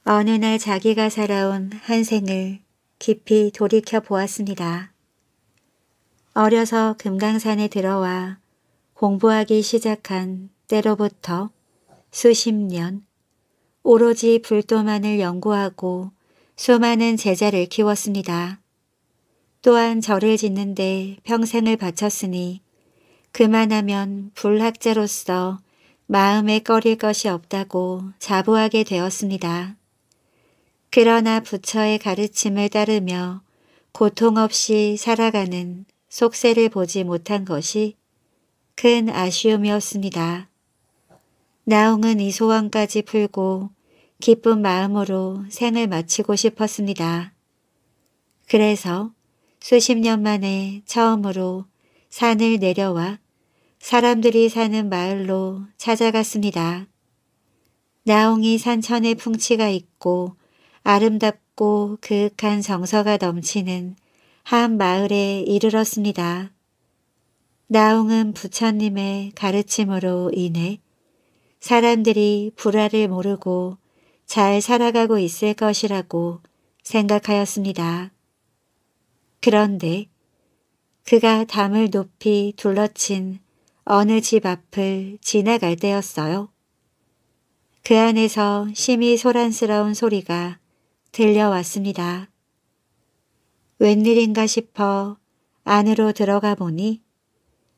S1: 어느 날 자기가 살아온 한 생을 깊이 돌이켜 보았습니다. 어려서 금강산에 들어와 공부하기 시작한 때로부터 수십 년 오로지 불도만을 연구하고 수많은 제자를 키웠습니다. 또한 절을 짓는데 평생을 바쳤으니 그만하면 불학자로서 마음에 꺼릴 것이 없다고 자부하게 되었습니다. 그러나 부처의 가르침을 따르며 고통 없이 살아가는 속세를 보지 못한 것이 큰 아쉬움이었습니다. 나웅은 이 소원까지 풀고 기쁜 마음으로 생을 마치고 싶었습니다. 그래서 수십 년 만에 처음으로 산을 내려와 사람들이 사는 마을로 찾아갔습니다. 나옹이 산천에 풍치가 있고 아름답고 그윽한 정서가 넘치는 한 마을에 이르렀습니다. 나옹은 부처님의 가르침으로 인해 사람들이 불화를 모르고 잘 살아가고 있을 것이라고 생각하였습니다. 그런데 그가 담을 높이 둘러친 어느 집 앞을 지나갈 때였어요. 그 안에서 심히 소란스러운 소리가 들려왔습니다. 웬일인가 싶어 안으로 들어가 보니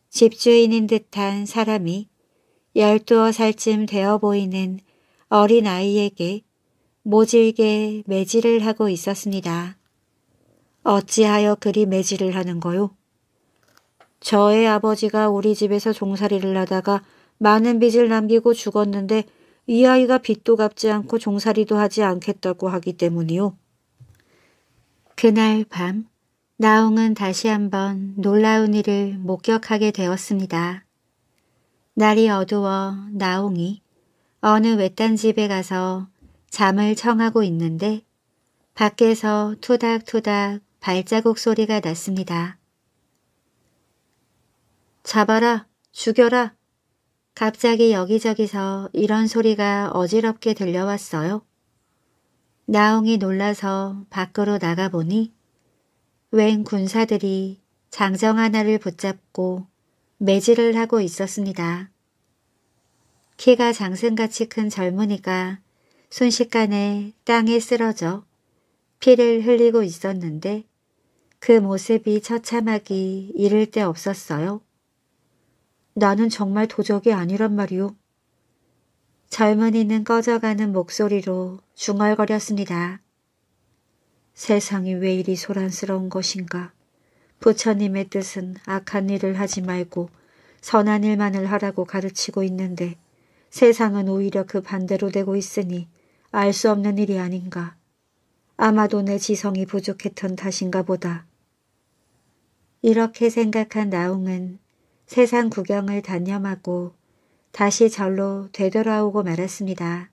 S1: 집주인인 듯한 사람이 열두어 살쯤 되어 보이는 어린아이에게 모질게 매질을 하고 있었습니다. 어찌하여 그리 매질을 하는 거요? 저의 아버지가 우리 집에서 종살이를 하다가 많은 빚을 남기고 죽었는데 이 아이가 빚도 갚지 않고 종살이도 하지 않겠다고 하기 때문이요. 그날 밤 나홍은 다시 한번 놀라운 일을 목격하게 되었습니다. 날이 어두워 나홍이 어느 외딴 집에 가서 잠을 청하고 있는데 밖에서 투닥투닥 발자국 소리가 났습니다. 잡아라, 죽여라. 갑자기 여기저기서 이런 소리가 어지럽게 들려왔어요. 나홍이 놀라서 밖으로 나가보니 웬 군사들이 장정 하나를 붙잡고 매질을 하고 있었습니다. 키가 장승같이 큰 젊은이가 순식간에 땅에 쓰러져 피를 흘리고 있었는데 그 모습이 처참하기 이를 데 없었어요. 나는 정말 도적이 아니란 말이오. 젊은이는 꺼져가는 목소리로 중얼거렸습니다. 세상이 왜 이리 소란스러운 것인가. 부처님의 뜻은 악한 일을 하지 말고 선한 일만을 하라고 가르치고 있는데 세상은 오히려 그 반대로 되고 있으니 알 수 없는 일이 아닌가. 아마도 내 지성이 부족했던 탓인가 보다. 이렇게 생각한 나웅은 세상 구경을 단념하고 다시 절로 되돌아오고 말았습니다.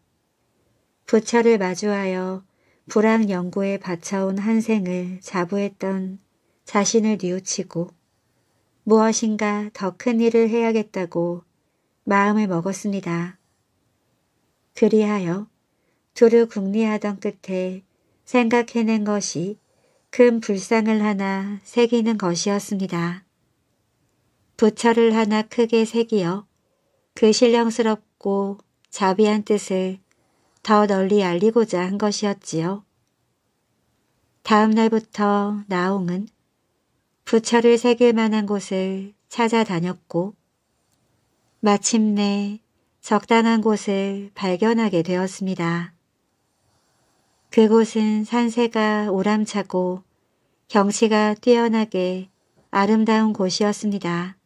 S1: 부처를 마주하여 불황 연구에 바쳐온 한 생을 자부했던 자신을 뉘우치고 무엇인가 더 큰 일을 해야겠다고 마음을 먹었습니다. 그리하여 두루 궁리하던 끝에 생각해낸 것이 큰 불상을 하나 새기는 것이었습니다. 부처를 하나 크게 새기어 그 신령스럽고 자비한 뜻을 더 널리 알리고자 한 것이었지요. 다음 날부터 나옹은 부처를 새길 만한 곳을 찾아다녔고 마침내 적당한 곳을 발견하게 되었습니다. 그곳은 산세가 오람차고 경치가 뛰어나게 아름다운 곳이었습니다.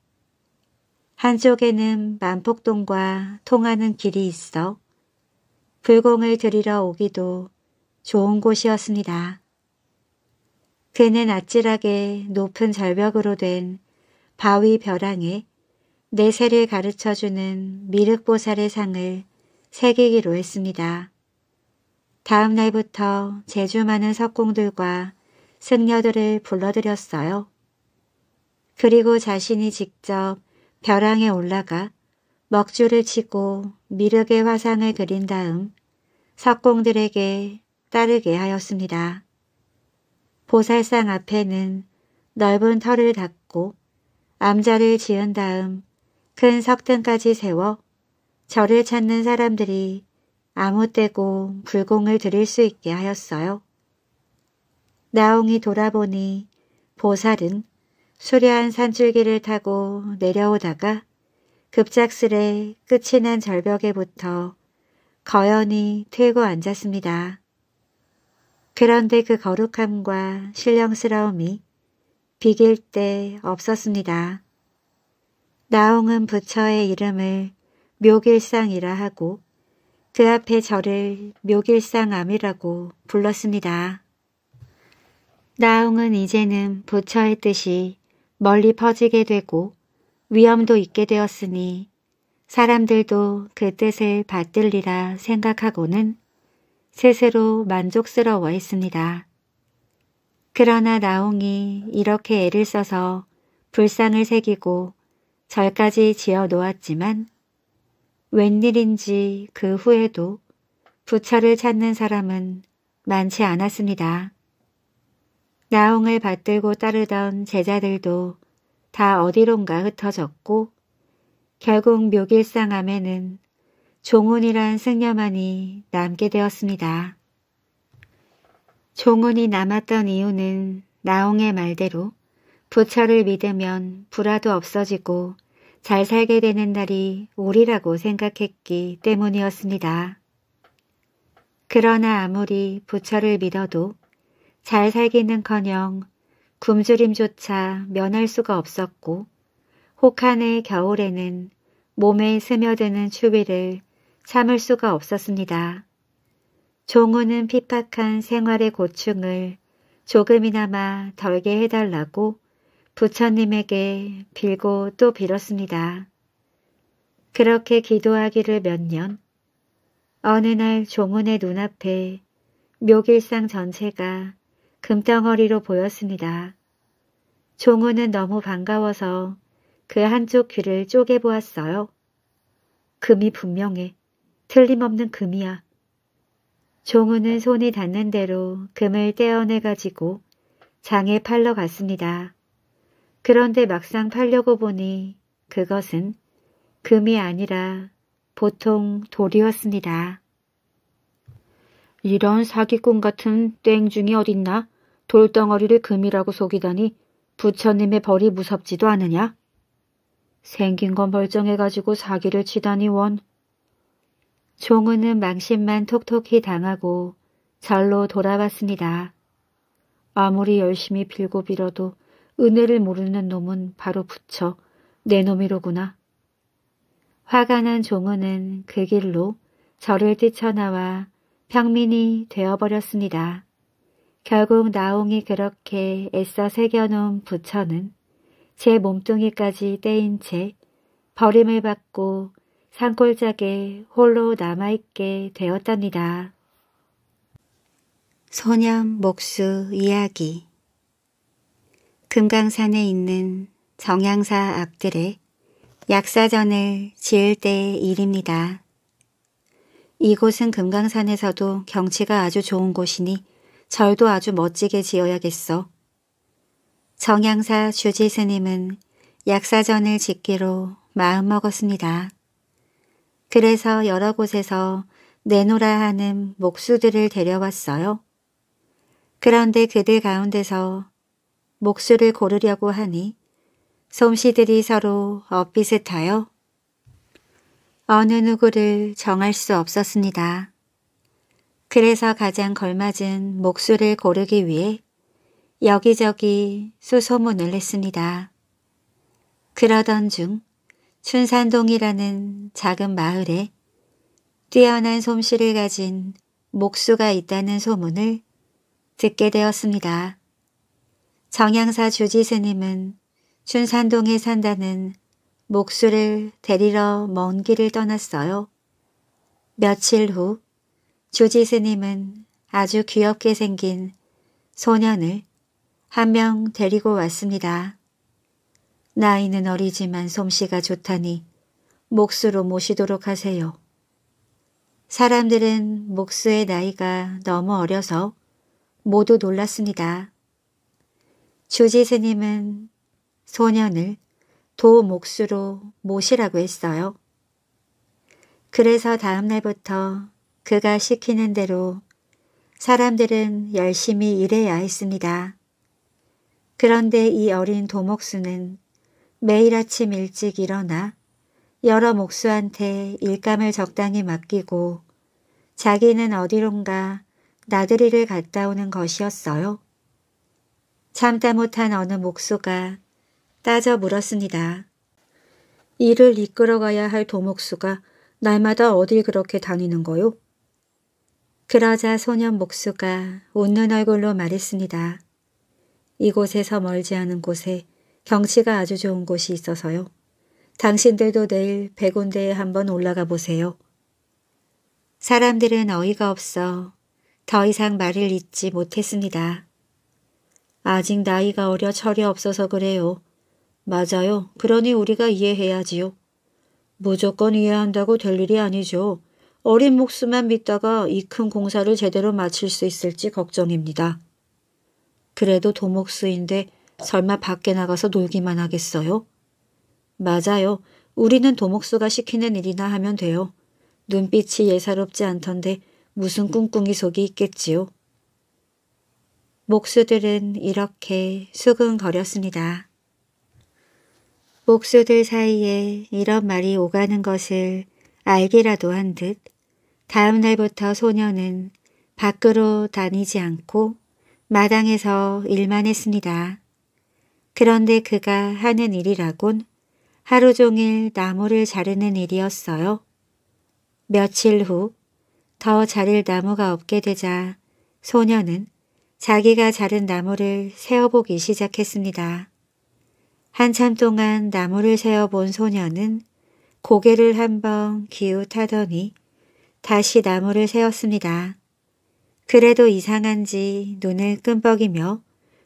S1: 한쪽에는 만폭동과 통하는 길이 있어 불공을 들이러 오기도 좋은 곳이었습니다. 그는 아찔하게 높은 절벽으로 된 바위 벼랑에 내세를 가르쳐주는 미륵보살의 상을 새기기로 했습니다. 다음 날부터 제주 많은 석공들과 승려들을 불러들였어요. 그리고 자신이 직접 벼랑에 올라가 먹줄을 치고 미륵의 화상을 그린 다음 석공들에게 따르게 하였습니다. 보살상 앞에는 넓은 털을 닦고 암자를 지은 다음 큰 석등까지 세워 절을 찾는 사람들이 아무 때고 불공을 드릴 수 있게 하였어요. 나옹이 돌아보니 보살은 소려한 산줄기를 타고 내려오다가 급작스레 끝이 난 절벽에 붙어 거연히 퇴고 앉았습니다. 그런데 그 거룩함과 신령스러움이 비길 데 없었습니다. 나홍은 부처의 이름을 묘길상이라 하고 그 앞에 저를 묘길상암이라고 불렀습니다. 나홍은 이제는 부처의 뜻이 멀리 퍼지게 되고 위험도 있게 되었으니 사람들도 그 뜻을 받들리라 생각하고는 스스로 만족스러워 했습니다. 그러나 나옹이 이렇게 애를 써서 불상을 새기고 절까지 지어 놓았지만 웬일인지 그 후에도 부처를 찾는 사람은 많지 않았습니다. 나홍을 받들고 따르던 제자들도 다 어디론가 흩어졌고 결국 묘길상 암에는 종훈이란 승려만이 남게 되었습니다. 종훈이 남았던 이유는 나홍의 말대로 부처를 믿으면 불화도 없어지고 잘 살게 되는 날이 오리라고 생각했기 때문이었습니다. 그러나 아무리 부처를 믿어도 잘 살기는커녕 굶주림조차 면할 수가 없었고 혹한의 겨울에는 몸에 스며드는 추위를 참을 수가 없었습니다. 종우는 핍박한 생활의 고충을 조금이나마 덜게 해달라고 부처님에게 빌고 또 빌었습니다. 그렇게 기도하기를 몇 년, 어느 날 종훈의 눈앞에 묘길상 전체가 금덩어리로 보였습니다. 종우는 너무 반가워서 그 한쪽 귀를 쪼개보았어요. 금이 분명해. 틀림없는 금이야. 종우는 손이 닿는 대로 금을 떼어내 가지고 장에 팔러 갔습니다. 그런데 막상 팔려고 보니 그것은 금이 아니라 보통 돌이었습니다. 이런 사기꾼 같은 땡중이 어딨나? 돌덩어리를 금이라고 속이다니 부처님의 벌이 무섭지도 않으냐? 생긴 건벌정해가지고 사기를 치다니 원. 종은은 망신만 톡톡히 당하고 절로 돌아왔습니다. 아무리 열심히 빌고 빌어도 은혜를 모르는 놈은 바로 부처, 내 놈이로구나. 화가 난종은은그 길로 절을 뛰쳐나와 평민이 되어버렸습니다. 결국 나옹이 그렇게 애써 새겨놓은 부처는 제 몸뚱이까지 떼인 채 버림을 받고 산골짝에 홀로 남아있게 되었답니다. 소년 목수 이야기 금강산에 있는 정양사 앞들의 약사전을 지을 때의 일입니다. 이곳은 금강산에서도 경치가 아주 좋은 곳이니 절도 아주 멋지게 지어야겠어. 정향사 주지 스님은 약사전을 짓기로 마음먹었습니다. 그래서 여러 곳에서 내놓으라 하는 목수들을 데려왔어요. 그런데 그들 가운데서 목수를 고르려고 하니 솜씨들이 서로 엇비슷하여 어느 누구를 정할 수 없었습니다. 그래서 가장 걸맞은 목수를 고르기 위해 여기저기 수소문을 했습니다. 그러던 중 춘산동이라는 작은 마을에 뛰어난 솜씨를 가진 목수가 있다는 소문을 듣게 되었습니다. 정양사 주지스님은 춘산동에 산다는 목수를 데리러 먼 길을 떠났어요. 며칠 후 주지 스님은 아주 귀엽게 생긴 소년을 한 명 데리고 왔습니다. 나이는 어리지만 솜씨가 좋다니 목수로 모시도록 하세요. 사람들은 목수의 나이가 너무 어려서 모두 놀랐습니다. 주지 스님은 소년을 도 목수로 모시라고 했어요. 그래서 다음 날부터 그가 시키는 대로 사람들은 열심히 일해야 했습니다. 그런데 이 어린 도목수는 매일 아침 일찍 일어나 여러 목수한테 일감을 적당히 맡기고 자기는 어디론가 나들이를 갔다 오는 것이었어요. 참다 못한 어느 목수가 따져 물었습니다. 일을 이끌어가야 할 도목수가 날마다 어딜 그렇게 다니는 거요? 그러자 소년 목수가 웃는 얼굴로 말했습니다. 이곳에서 멀지 않은 곳에 경치가 아주 좋은 곳이 있어서요. 당신들도 내일 백운대에 한번 올라가 보세요. 사람들은 어이가 없어 더 이상 말을 잇지 못했습니다. 아직 나이가 어려 철이 없어서 그래요. 맞아요. 그러니 우리가 이해해야지요. 무조건 이해한다고 될 일이 아니죠. 어린 목수만 믿다가 이 큰 공사를 제대로 마칠 수 있을지 걱정입니다. 그래도 도목수인데 설마 밖에 나가서 놀기만 하겠어요? 맞아요. 우리는 도목수가 시키는 일이나 하면 돼요. 눈빛이 예사롭지 않던데 무슨 꿍꿍이 속이 있겠지요. 목수들은 이렇게 수근거렸습니다. 목수들 사이에 이런 말이 오가는 것을 알기라도 한듯 다음 날부터 소녀는 밖으로 다니지 않고 마당에서 일만 했습니다. 그런데 그가 하는 일이라곤 하루 종일 나무를 자르는 일이었어요. 며칠 후 더자를 나무가 없게 되자 소녀는 자기가 자른 나무를 세어보기 시작했습니다. 한참 동안 나무를 세어본 소녀는 고개를 한번 기웃하더니 다시 나무를 세웠습니다. 그래도 이상한지 눈을 끔뻑이며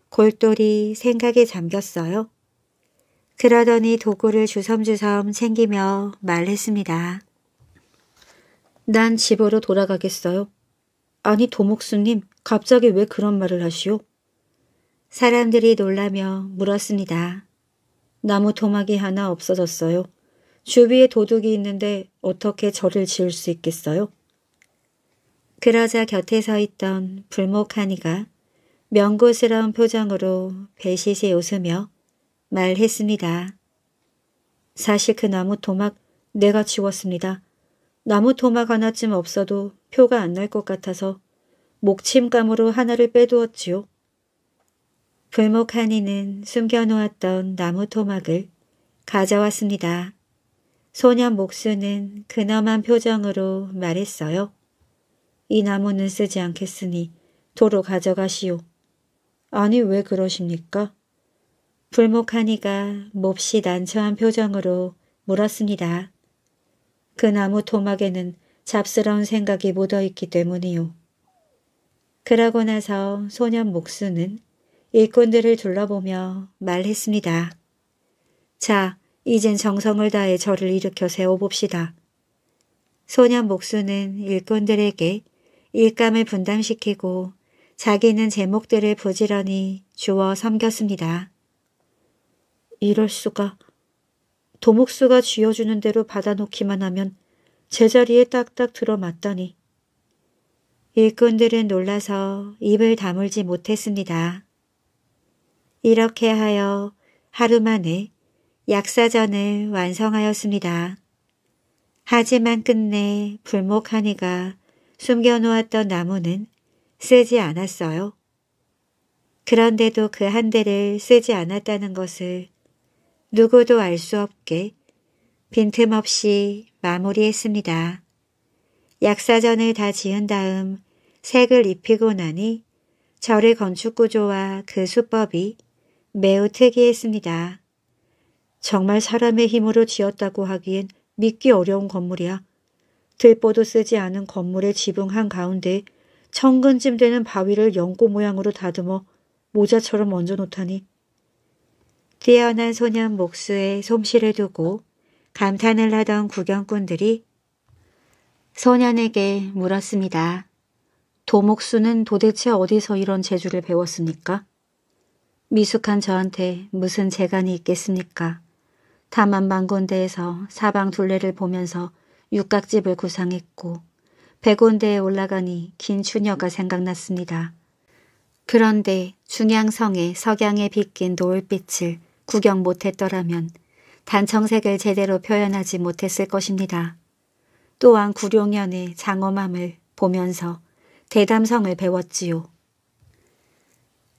S1: 골똘히 생각에 잠겼어요. 그러더니 도구를 주섬주섬 챙기며 말했습니다. 난 집으로 돌아가겠어요. 아니 도목수님 갑자기 왜 그런 말을 하시오? 사람들이 놀라며 물었습니다. 나무 토막이 하나 없어졌어요. 주위에 도둑이 있는데 어떻게 저를 지울수 있겠어요? 그러자 곁에 서 있던 불목하니가 명구스러운 표정으로 배시시 웃으며 말했습니다. 사실 그 나무 토막 내가 지웠습니다. 나무 토막 하나쯤 없어도 표가 안 날 것 같아서 목침감으로 하나를 빼두었지요. 불목하니는 숨겨놓았던 나무 토막을 가져왔습니다. 소년 목수는 근엄한 표정으로 말했어요. 이 나무는 쓰지 않겠으니 도로 가져가시오. 아니 왜 그러십니까? 불목하니가 몹시 난처한 표정으로 물었습니다. 그 나무 토막에는 잡스러운 생각이 묻어있기 때문이요. 그러고 나서 소년 목수는 일꾼들을 둘러보며 말했습니다. 자, 이젠 정성을 다해 저를 일으켜 세워봅시다. 소년 목수는 일꾼들에게 일감을 분담시키고 자기는 제목들을 부지런히 주워 섬겼습니다. 이럴 수가. 도목수가 쥐어주는 대로 받아놓기만 하면 제자리에 딱딱 들어맞다니. 일꾼들은 놀라서 입을 다물지 못했습니다. 이렇게 하여 하루 만에 약사전을 완성하였습니다. 하지만 끝내 불목하니가 숨겨놓았던 나무는 쓰지 않았어요. 그런데도 그 한 대를 쓰지 않았다는 것을 누구도 알 수 없게 빈틈없이 마무리했습니다. 약사전을 다 지은 다음 색을 입히고 나니 절의 건축구조와 그 수법이 매우 특이했습니다. 정말 사람의 힘으로 지었다고 하기엔 믿기 어려운 건물이야. 들보도 쓰지 않은 건물의 지붕 한가운데 천근쯤 되는 바위를 연꽃 모양으로 다듬어 모자처럼 얹어놓다니. 뛰어난 소년 목수의 솜씨를 두고 감탄을 하던 구경꾼들이 소년에게 물었습니다. 도목수는 도대체 어디서 이런 재주를 배웠습니까? 미숙한 저한테 무슨 재간이 있겠습니까? 다만 만군대에서 사방 둘레를 보면서 육각집을 구상했고 백운대에 올라가니 긴 추녀가 생각났습니다. 그런데 중양성의 석양에 비낀 노을빛을 구경 못했더라면 단청색을 제대로 표현하지 못했을 것입니다. 또한 구룡연의 장엄함을 보면서 대담성을 배웠지요.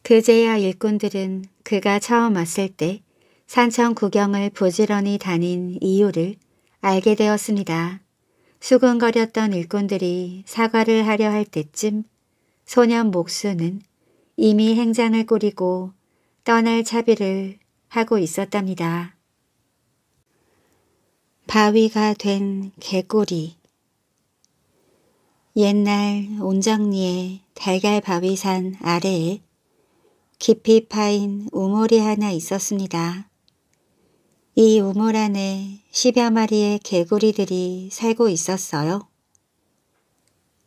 S1: 그제야 일꾼들은 그가 처음 왔을 때 산천 구경을 부지런히 다닌 이유를 알게 되었습니다. 수근거렸던 일꾼들이 사과를 하려 할 때쯤 소년 목수는 이미 행장을 꾸리고 떠날 차비를 하고 있었답니다. 바위가 된 개구리 옛날 온정리의 달걀바위산 아래에 깊이 파인 우물이 하나 있었습니다. 이 우물 안에 십여 마리의 개구리들이 살고 있었어요.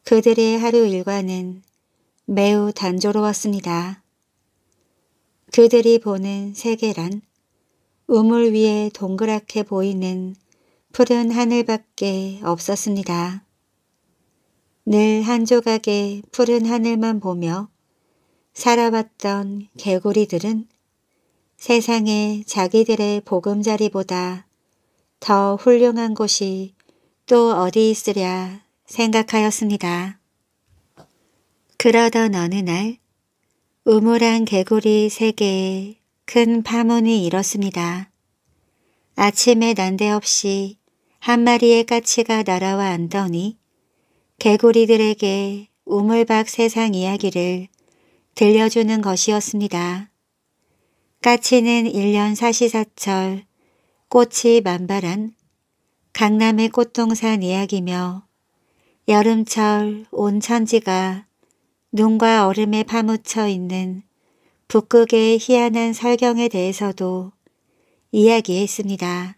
S1: 그들의 하루 일과는 매우 단조로웠습니다. 그들이 보는 세계란 우물 위에 동그랗게 보이는 푸른 하늘밖에 없었습니다. 늘 한 조각의 푸른 하늘만 보며 살아왔던 개구리들은 세상에 자기들의 보금자리보다 더 훌륭한 곳이 또 어디 있으랴 생각하였습니다. 그러던 어느 날 우물안 개구리 세계에큰 파문이 일었습니다. 아침에 난데없이 한 마리의 까치가 날아와 앉더니 개구리들에게 우물밖 세상 이야기를 들려주는 것이었습니다. 까치는 1년 사시사철 꽃이 만발한 강남의 꽃동산 이야기며 여름철 온 천지가 눈과 얼음에 파묻혀 있는 북극의 희한한 설경에 대해서도 이야기했습니다.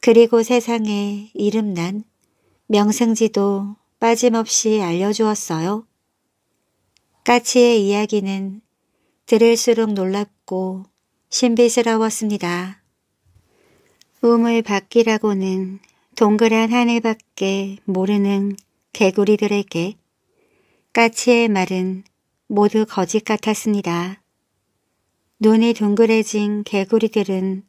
S1: 그리고 세상에 이름난 명승지도 빠짐없이 알려주었어요. 까치의 이야기는 들을수록 놀랍고 신비스러웠습니다. 우물 밖이라고는 동그란 하늘밖에 모르는 개구리들에게 까치의 말은 모두 거짓 같았습니다. 눈이 둥그레진 개구리들은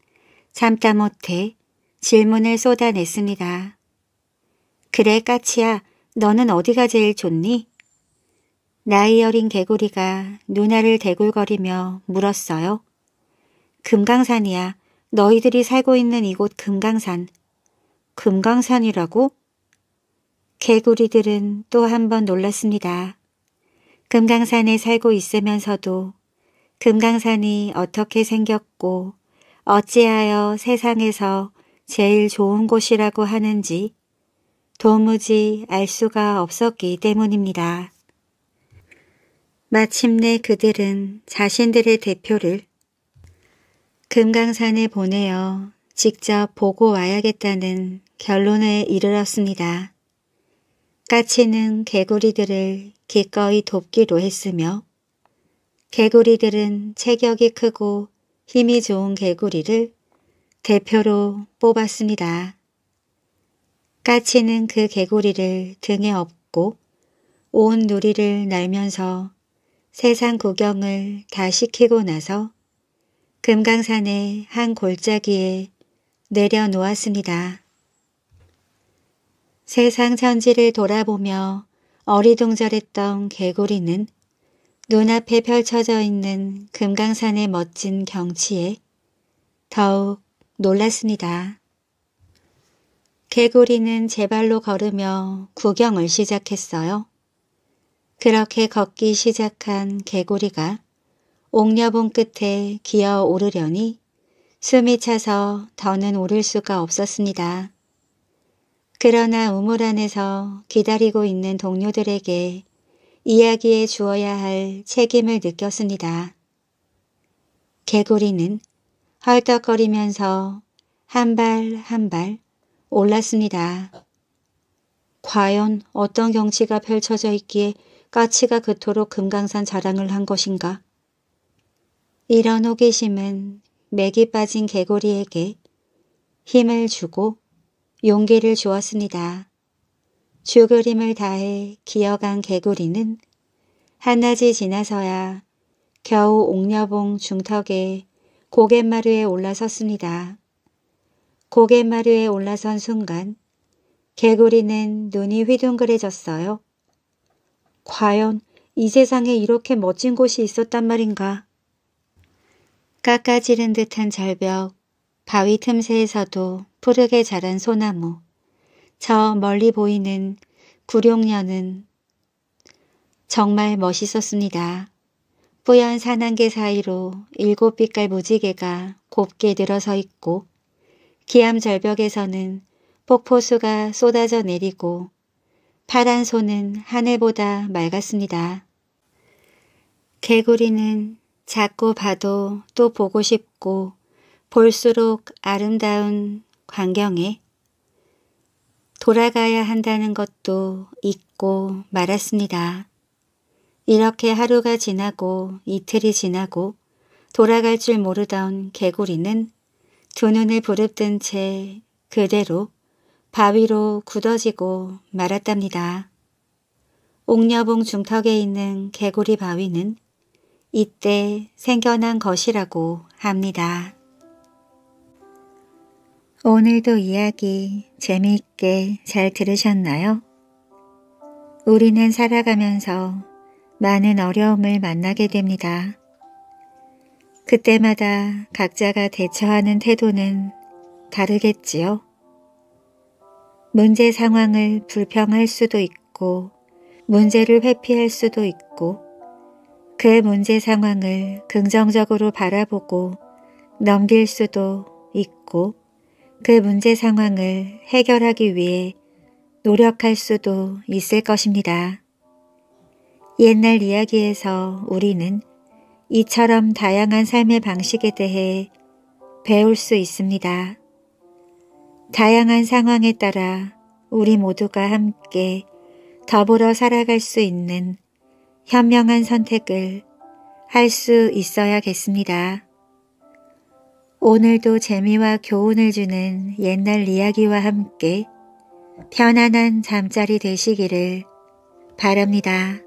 S1: 참다 못해 질문을 쏟아냈습니다. 그래 까치야 너는 어디가 제일 좋니? 나이 어린 개구리가 누나를 대굴거리며 물었어요. 금강산이야. 너희들이 살고 있는 이곳 금강산. 금강산이라고? 개구리들은 또 한 번 놀랐습니다. 금강산에 살고 있으면서도 금강산이 어떻게 생겼고 어찌하여 세상에서 제일 좋은 곳이라고 하는지 도무지 알 수가 없었기 때문입니다. 마침내 그들은 자신들의 대표를 금강산에 보내어 직접 보고 와야겠다는 결론에 이르렀습니다. 까치는 개구리들을 기꺼이 돕기로 했으며 개구리들은 체격이 크고 힘이 좋은 개구리를 대표로 뽑았습니다. 까치는 그 개구리를 등에 업고 온 누리를 날면서 세상 구경을 다 시키고 나서 금강산의 한 골짜기에 내려놓았습니다. 세상 천지를 돌아보며 어리둥절했던 개구리는 눈앞에 펼쳐져 있는 금강산의 멋진 경치에 더욱 놀랐습니다. 개구리는 제 발로 걸으며 구경을 시작했어요. 그렇게 걷기 시작한 개구리가 옥녀봉 끝에 기어 오르려니 숨이 차서 더는 오를 수가 없었습니다. 그러나 우물 안에서 기다리고 있는 동료들에게 이야기해 주어야 할 책임을 느꼈습니다. 개구리는 헐떡거리면서 한 발 한 발 올랐습니다. 과연 어떤 경치가 펼쳐져 있기에 까치가 그토록 금강산 자랑을 한 것인가? 이런 호기심은 맥이 빠진 개구리에게 힘을 주고 용기를 주었습니다. 죽그림을 다해 기어간 개구리는 한낮이 지나서야 겨우 옥녀봉 중턱에 고갯마루에 올라섰습니다. 고갯마루에 올라선 순간 개구리는 눈이 휘둥그레졌어요. 과연 이 세상에 이렇게 멋진 곳이 있었단 말인가. 깎아지른 듯한 절벽, 바위 틈새에서도 푸르게 자란 소나무, 저 멀리 보이는 구룡녀는 정말 멋있었습니다. 뿌연 산안개 사이로 일곱 빛깔 무지개가 곱게 늘어서 있고 기암 절벽에서는 폭포수가 쏟아져 내리고 파란 손은 하늘보다 맑았습니다. 개구리는 자꾸 봐도 또 보고 싶고 볼수록 아름다운 광경에 돌아가야 한다는 것도 잊고 말았습니다. 이렇게 하루가 지나고 이틀이 지나고 돌아갈 줄 모르던 개구리는 두 눈을 부릅뜬 채 그대로 바위로 굳어지고 말았답니다. 옥녀봉 중턱에 있는 개구리 바위는 이때 생겨난 것이라고 합니다. 오늘도 이야기 재미있게 잘 들으셨나요? 우리는 살아가면서 많은 어려움을 만나게 됩니다. 그때마다 각자가 대처하는 태도는 다르겠지요? 문제 상황을 불평할 수도 있고 문제를 회피할 수도 있고 그 문제 상황을 긍정적으로 바라보고 넘길 수도 있고 그 문제 상황을 해결하기 위해 노력할 수도 있을 것입니다. 옛날 이야기에서 우리는 이처럼 다양한 삶의 방식에 대해 배울 수 있습니다. 다양한 상황에 따라 우리 모두가 함께 더불어 살아갈 수 있는 현명한 선택을 할 수 있어야겠습니다. 오늘도 재미와 교훈을 주는 옛날 이야기와 함께 편안한 잠자리 되시기를 바랍니다.